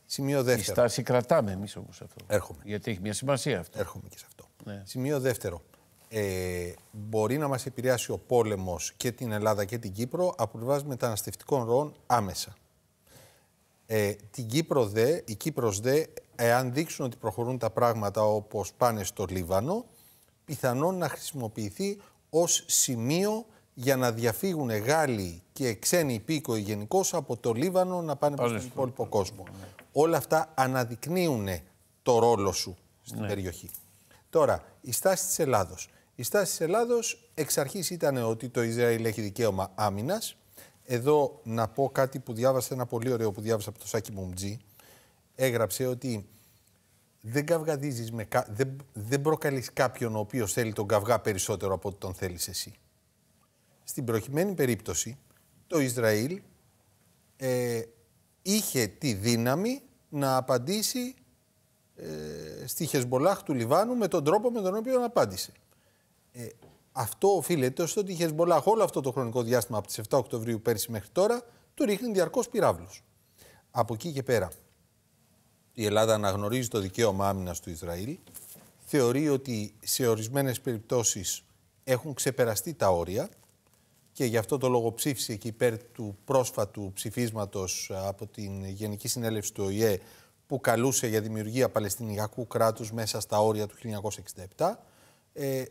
Σημείο δεύτερο. Η στάση κρατάμε εμείς όμως αυτό. Έρχομαι. Γιατί έχει μια σημασία αυτό. Έρχομαι και σε αυτό. Ναι. Σημείο δεύτερο. Ε, μπορεί να μας επηρεάσει ο πόλεμος και την Ελλάδα και την Κύπρο από πλευράς μεταναστευτικών ροών άμεσα. Ε, την Κύπρο δε, η Κύπρος δε, εάν δείξουν ότι προχωρούν τα πράγματα όπως πάνε στο Λίβανο, πιθανόν να χρησιμοποιηθεί ως σημείο για να διαφύγουν Γάλλοι και ξένοι υπήκοοι γενικώ από το Λίβανο να πάνε προς τον υπόλοιπο κόσμο. Όλα αυτά αναδεικνύουν το ρόλο σου στην ναι. περιοχή. Τώρα, η στάση της Ελλάδος. Η στάση της Ελλάδος εξ αρχής ήταν ότι το Ισραήλ έχει δικαίωμα άμυνας. Εδώ να πω κάτι που διάβασα, ένα πολύ ωραίο που διάβασα από το Σάκη Μουμτζή. Έγραψε ότι δεν καυγαδίζεις με δεν, δεν προκαλείς κάποιον ο οποίος θέλει τον καυγά περισσότερο από ό,τι τον θέλεις εσύ. Στην προκειμένη περίπτωση, το Ισραήλ ε, είχε τη δύναμη να απαντήσει ε, στη Χεσμολάχ του Λιβάνου με τον τρόπο με τον οποίο απάντησε. Ε, αυτό οφείλεται στο ότι η Χεσμολάχ όλο αυτό το χρονικό διάστημα από τις 7 Οκτωβρίου πέρσι μέχρι τώρα του ρίχνει διαρκώς πυράβλους. Από εκεί και πέρα η Ελλάδα αναγνωρίζει το δικαίωμα άμυνας του Ισραήλ, θεωρεί ότι σε ορισμένες περιπτώσεις έχουν ξεπεραστεί τα όρια και γι' αυτό το λόγο ψήφισε και υπέρ του πρόσφατου ψηφίσματος ε, από την Γενική Συνέλευση του ΟΗΕ που καλούσε για δημιουργία Παλαιστινιακού κράτους μέσα στα όρια του 1967. Ε,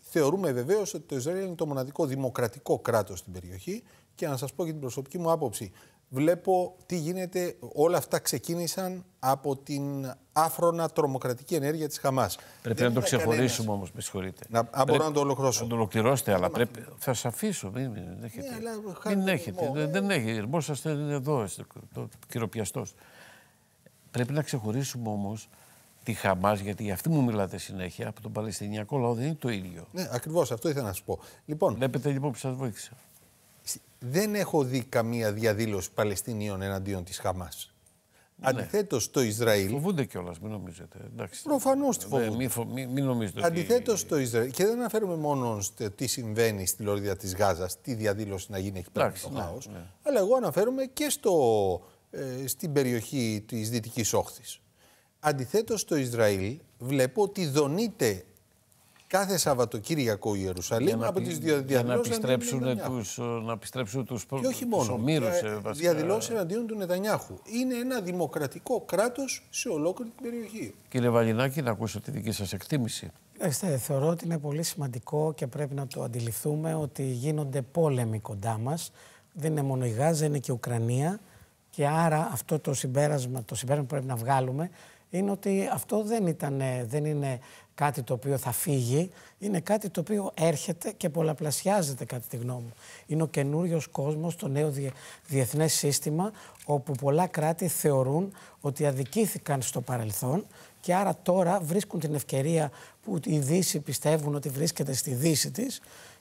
θεωρούμε βεβαίως ότι το Ισραήλ είναι το μοναδικό δημοκρατικό κράτος στην περιοχή και να σας πω και την προσωπική μου άποψη βλέπω τι γίνεται. Όλα αυτά ξεκίνησαν από την άφρονα τρομοκρατική ενέργεια της Χαμάς. Πρέπει να το ξεχωρίσουμε όμως, με συγχωρείτε. Να, αν μπορώ να το ολοκληρώσω. Να το ολοκληρώσετε, αλλά πρέπει. Θα σας αφήσω. Μην, μην έχετε. Ναι, αλλά, μην έχετε. Δεν, έχετε. εδώ, το κυροπιαστό. Πρέπει να ξεχωρίσουμε όμως τη Χαμάς, γιατί για αυτή μου μιλάτε συνέχεια, από τον Παλαιστινιακό λαό δεν είναι το ίδιο. Ναι, ακριβώς αυτό ήθελα να σας πω. Λοιπόν, Βλέπετε λοιπόν που σας βοήθησα δεν έχω δει καμία διαδήλωση Παλαιστινίων εναντίον της Χαμάς. Ναι. Αντιθέτως, το Ισραήλ. Φοβούνται κιόλας, μην νομίζετε. Προφανώς τη φοβούνται. μην, νομίζετε. Αντιθέτω, το Ισραήλ. Και δεν αναφέρομαι μόνο στο τι συμβαίνει στη λόρδια της Γάζας, τι διαδήλωση να γίνει εκεί πέρα στο ναι, Αλλά εγώ αναφέρομαι και στο, ε, στην περιοχή της Δυτικής Όχθης. Αντιθέτως, το Ισραήλ βλέπω ότι δονείται κάθε Σαββατοκύριακο Ιερουσαλήμ από τι διαδηλώσει. Για να επιστρέψουν τους Και όχι μόνο. Ε, ε, διαδηλώσεις εναντίον του Νετανιάχου. Είναι ένα δημοκρατικό κράτος σε ολόκληρη την περιοχή. Κύριε Βαλινάκη, να ακούσω τη δική σας εκτίμηση. Είστε, θεωρώ ότι είναι πολύ σημαντικό και πρέπει να το αντιληφθούμε ότι γίνονται πόλεμοι κοντά μας. Δεν είναι μόνο η Γάζα, είναι και η Ουκρανία. Και άρα αυτό το συμπέρασμα, το συμπέρασμα που πρέπει να βγάλουμε είναι ότι αυτό δεν, ήταν, δεν είναι κάτι το οποίο θα φύγει, είναι κάτι το οποίο έρχεται και πολλαπλασιάζεται κατά τη γνώμη μου. Είναι ο καινούριος κόσμος, το νέο διεθνές σύστημα, όπου πολλά κράτη θεωρούν ότι αδικήθηκαν στο παρελθόν και άρα τώρα βρίσκουν την ευκαιρία που οι Δύση πιστεύουν ότι βρίσκεται στη Δύση της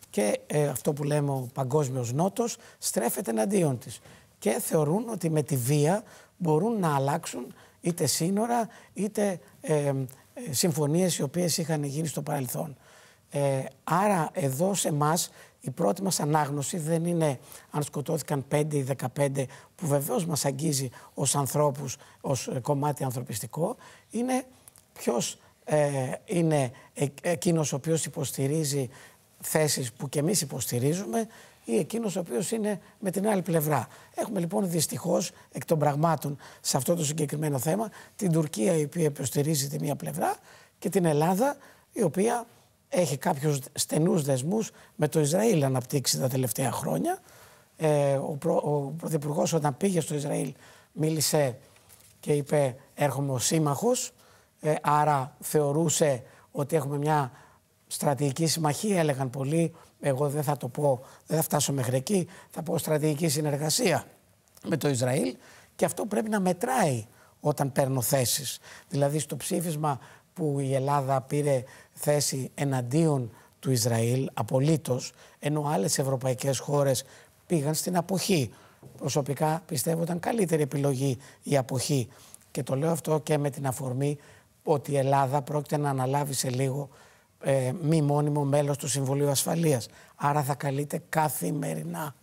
και ε, αυτό που λέμε ο παγκόσμιος νότος στρέφεται εναντίον της. και θεωρούν ότι με τη βία μπορούν να αλλάξουν είτε σύνορα είτε ε, ε, συμφωνίες οι οποίες είχαν γίνει στο παρελθόν. Ε, άρα εδώ σε εμάς η πρώτη μας ανάγνωση δεν είναι αν σκοτώθηκαν 5 ή 15 που βεβαίως μας αγγίζει ως ανθρώπους, ως ε, κομμάτι ανθρωπιστικό, είναι ποιος είναι εκείνος ο οποίος υποστηρίζει θέσεις που και εμείς υποστηρίζουμε ή εκείνος ο οποίος είναι με την άλλη πλευρά. Έχουμε λοιπόν δυστυχώς εκ των πραγμάτων σε αυτό το συγκεκριμένο θέμα την Τουρκία η οποία υποστηρίζει τη μία πλευρά και την Ελλάδα η οποία έχει κάποιους στενούς δεσμούς με το Ισραήλ αναπτύξει τα τελευταία χρόνια. Ε, ο, προ, ο όταν πήγε στο Ισραήλ μίλησε και είπε έρχομαι ο σύμμαχος, ε, άρα θεωρούσε ότι έχουμε μια στρατηγική συμμαχία, έλεγαν πολλοί, εγώ δεν θα το πω, δεν θα φτάσω μέχρι εκεί, θα πω στρατηγική συνεργασία με το Ισραήλ και αυτό πρέπει να μετράει όταν παίρνω θέσεις. Δηλαδή στο ψήφισμα που η Ελλάδα πήρε θέση εναντίον του Ισραήλ απολύτως, ενώ άλλες ευρωπαϊκές χώρες πήγαν στην αποχή. Προσωπικά πιστεύω ήταν καλύτερη επιλογή η αποχή. Και το λέω αυτό και με την αφορμή ότι η Ελλάδα πρόκειται να αναλάβει σε λίγο ε, μη μόνιμο μέλος του Συμβουλίου Ασφαλείας. Άρα θα καλείται καθημερινά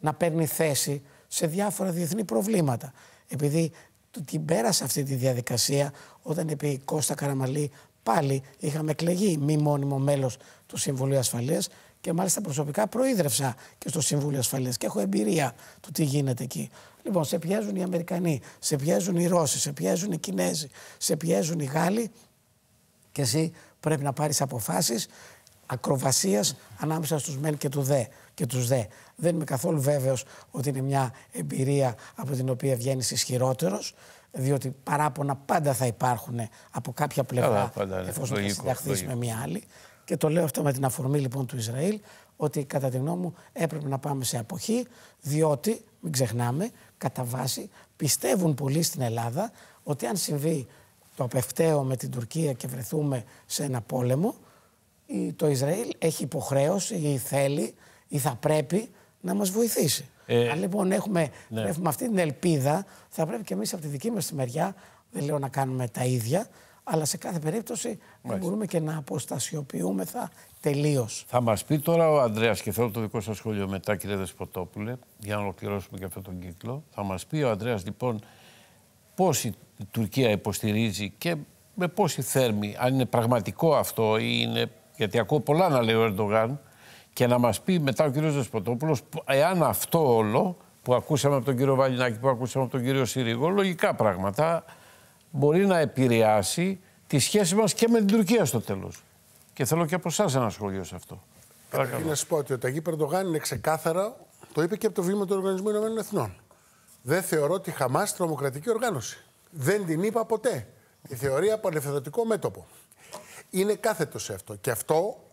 να παίρνει θέση σε διάφορα διεθνή προβλήματα. Επειδή την πέρασε αυτή τη διαδικασία όταν επί Κώστα Καραμαλή πάλι είχαμε εκλεγεί μη μόνιμο μέλος του Συμβουλίου Ασφαλείας και μάλιστα προσωπικά προείδρευσα και στο Συμβούλιο Ασφαλείας και έχω εμπειρία του τι γίνεται εκεί. Λοιπόν, σε πιέζουν οι Αμερικανοί, σε πιέζουν οι Ρώσοι, σε πιέζουν οι Κινέζοι, σε πιέζουν οι Γάλλοι και εσύ πρέπει να πάρεις αποφάσεις ακροβασίας ανάμεσα στους μελ και, του δε, και τους δε. Δεν είμαι καθόλου βέβαιος ότι είναι μια εμπειρία από την οποία βγαίνεις ισχυρότερος, διότι παράπονα πάντα θα υπάρχουν από κάποια πλευρά, εφόσον θα συνταχθεί με μια άλλη. Και το λέω αυτό με την αφορμή λοιπόν του Ισραήλ, ότι κατά τη γνώμη μου έπρεπε να πάμε σε αποχή, διότι, μην ξεχνάμε, κατά βάση πιστεύουν πολλοί στην Ελλάδα ότι αν συμβεί το απευταίο με την Τουρκία και βρεθούμε σε ένα πόλεμο, το Ισραήλ έχει υποχρέωση ή θέλει ή θα πρέπει να μας βοηθήσει. Ε, Αν λοιπόν έχουμε, ναι. έχουμε αυτή την ελπίδα, θα πρέπει και εμείς από τη δική μας τη μεριά, δεν λέω να κάνουμε τα ίδια, αλλά σε κάθε περίπτωση δεν μπορούμε και να αποστασιοποιούμεθα τελείως. Θα μας πει τώρα ο Ανδρέας και θέλω το δικό σας σχόλιο μετά, κύριε Δεσποτόπουλε, για να ολοκληρώσουμε και αυτόν τον κύκλο. Θα μας πει ο Ανδρέας λοιπόν, πώς η Τουρκία υποστηρίζει και με πόση θέρμη, αν είναι πραγματικό αυτό ή είναι... Γιατί ακούω πολλά να λέει ο Ερντογάν και να μας πει μετά ο κύριος Δεσποτόπουλος εάν αυτό όλο που ακούσαμε από τον κύριο Βαλινάκη, που ακούσαμε από τον κύριο Συρίγο, λογικά πράγματα, μπορεί να επηρεάσει τη σχέση μας και με την Τουρκία στο τέλος. Και θέλω και από εσάς ένα σχόλιο σε αυτό. Πρέπει να σας πω ότι ο Ταγί Περντογάν είναι ξεκάθαρα, το είπε και από το βήμα του Οργανισμού Εθνών. Δεν θεωρώ τη Χαμάς τρομοκρατική οργάνωση. Δεν την είπα ποτέ. Η θεωρία από ελευθερωτικό μέτωπο. Είναι κάθετο σε αυτό. Και αυτό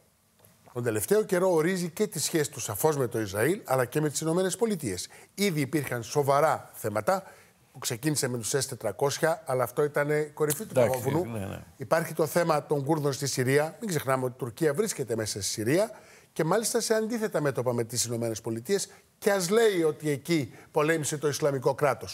τον τελευταίο καιρό ορίζει και τη σχέση τους σαφώς με το Ισραήλ αλλά και με τις Ηνωμένες Πολιτείες. Ήδη υπήρχαν σοβαρά θέματα που ξεκίνησε με τους S400, αλλά αυτό ήταν κορυφή του παγόβουνου. Ναι, ναι. Υπάρχει το θέμα των Κούρδων στη Συρία. Μην ξεχνάμε ότι η Τουρκία βρίσκεται μέσα στη Συρία και μάλιστα σε αντίθετα μέτωπα με τις ΗΠΑ και ας λέει ότι εκεί πολέμησε το Ισλαμικό κράτος.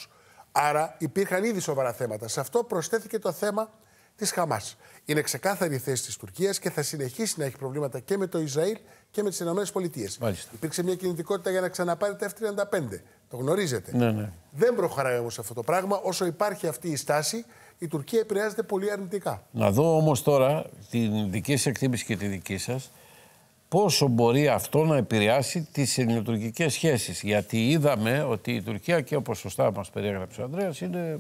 Άρα υπήρχαν ήδη σοβαρά θέματα. Σε αυτό προσθέθηκε το θέμα της Χαμάς. Είναι ξεκάθαρη η θέση της Τουρκίας και θα συνεχίσει να έχει προβλήματα και με το Ισραήλ και με τις ΗΠΑ. Υπήρξε μια κινητικότητα για να ξαναπάρει τα F-35. Το γνωρίζετε. Ναι, ναι. Δεν προχωράει όμως αυτό το πράγμα. Όσο υπάρχει αυτή η στάση, η Τουρκία επηρεάζεται πολύ αρνητικά. Να δω όμως τώρα την δική σας εκτίμηση και τη δική σας πόσο μπορεί αυτό να επηρεάσει τις ελληνοτουρκικές σχέσεις. Γιατί είδαμε ότι η Τουρκία και όπως σωστά μας περιέγραψε ο Ανδρέας είναι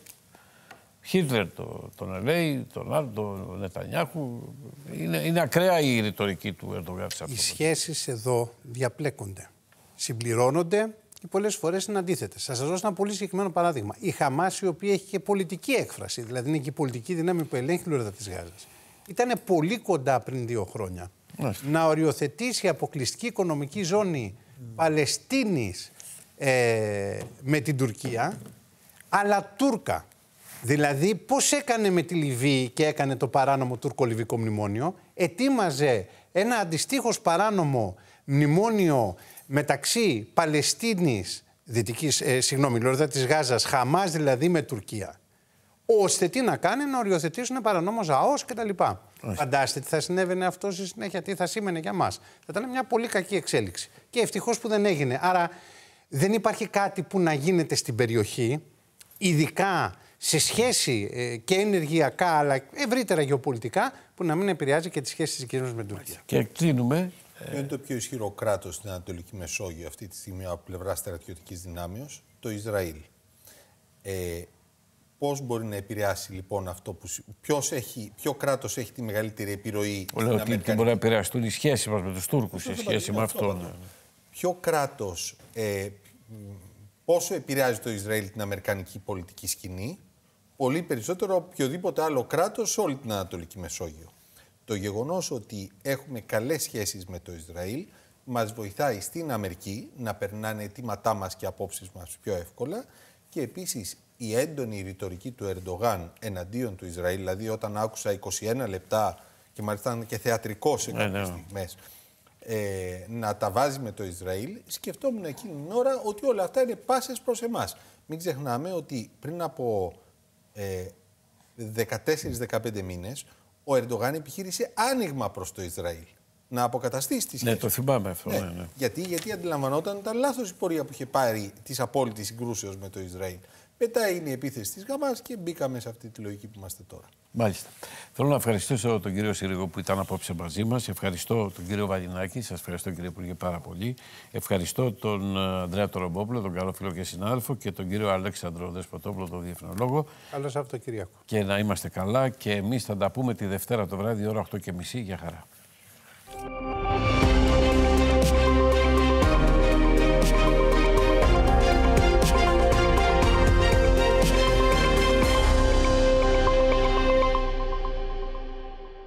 Χίτλερ το, τον Ελέη, τον Άρντο, τον Νετανιάχου. Είναι, είναι ακραία η ρητορική του Ερντογάν. Οι σχέσεις εδώ διαπλέκονται, συμπληρώνονται και πολλές φορές είναι αντίθετες. Θα σας δώσω ένα πολύ συγκεκριμένο παράδειγμα. Η Χαμάς, η οποία έχει και πολιτική έκφραση, δηλαδή είναι και η πολιτική δύναμη που ελέγχει η Λόρδα της Γάζας, ήταν πολύ κοντά πριν δύο χρόνια να οριοθετήσει αποκλειστική οικονομική ζώνη Παλαιστίνης ε, με την Τουρκία, αλλά Τούρκα. Δηλαδή, πώς έκανε με τη Λιβύη και έκανε το παράνομο τουρκο-λιβικό μνημόνιο, ετοίμαζε ένα αντιστοίχως παράνομο μνημόνιο μεταξύ Παλαιστίνης, δυτικής, ε, συγγνώμη, Λόρδα της Γάζας, Χαμάς δηλαδή με Τουρκία, ώστε τι να κάνει, να οριοθετήσουν παρανόμο ΑΟΣ κτλ. Φαντάστε τι θα συνέβαινε αυτό στη συνέχεια, τι θα σήμαινε για μας. Θα ήταν μια πολύ κακή εξέλιξη. Και ευτυχώς που δεν έγινε. Άρα δεν υπάρχει κάτι που να γίνεται στην περιοχή, ειδικά σε σχέση ε, και ενεργειακά αλλά ευρύτερα γεωπολιτικά, που να μην επηρεάζει και τις σχέσεις της κοινωνίας με την Τουρκία. Και κλείνουμε. Ε, ποιο είναι το πιο ισχυρό κράτος στην Ανατολική Μεσόγειο αυτή τη στιγμή από πλευρά στρατιωτικής δυνάμεως, το Ισραήλ. Ε, Πώς μπορεί να επηρεάσει λοιπόν αυτό που. Ποιος έχει, ποιο κράτος έχει τη μεγαλύτερη επιρροή. Λέω ότι μπορεί να επηρεαστούν οι σχέσεις μας με τους Τούρκους σε σχέση με αυτόν. Ναι. Ποιο κράτος. Ε, πόσο επηρεάζει το Ισραήλ την αμερικανική πολιτική σκηνή, πολύ περισσότερο από οποιοδήποτε άλλο κράτος σε όλη την Ανατολική Μεσόγειο. Το γεγονός ότι έχουμε καλές σχέσεις με το Ισραήλ μας βοηθάει στην Αμερική να περνάνε αιτήματά μας και απόψεις μας πιο εύκολα και επίσης η έντονη ρητορική του Ερντογάν εναντίον του Ισραήλ, δηλαδή όταν άκουσα 21 λεπτά και μάλιστα ήταν και θεατρικό σε κάποιες ναι, ναι. ε, να τα βάζει με το Ισραήλ, σκεφτόμουν εκείνη την ώρα ότι όλα αυτά είναι πάσες προς εμάς. Μην ξεχνάμε ότι πριν από ε, 14-15 μήνες ο Ερντογάν επιχείρησε άνοιγμα προς το Ισραήλ. Να αποκαταστήσει τη σχέση. Ναι, το θυμάμαι αυτό. Ναι. ναι. Ναι, Γιατί, γιατί αντιλαμβανόταν ότι ήταν λάθος η πορεία που είχε πάρει της απόλυτης συγκρούσεως με το Ισραήλ. Μετά είναι η επίθεση της ΓΑΜΑ και μπήκαμε σε αυτή τη λογική που είμαστε τώρα. Μάλιστα. Θέλω να ευχαριστήσω τον κύριο Συρίγο που ήταν απόψε μαζί μας. Ευχαριστώ τον κύριο Βαλινάκη. Σας ευχαριστώ κύριε Υπουργέ πάρα πολύ. Ευχαριστώ τον ε, Ανδρέα Τωρομπόπουλο, τον καλό φίλο και συνάδελφο και τον κύριο Αλέξανδρο Δεσποτόπουλο, τον διεθνολόγο. Καλό Σαββατοκύριακο. Και να είμαστε καλά και εμείς θα τα πούμε τη Δευτέρα το βράδυ, ώρα 8.30 για χαρά.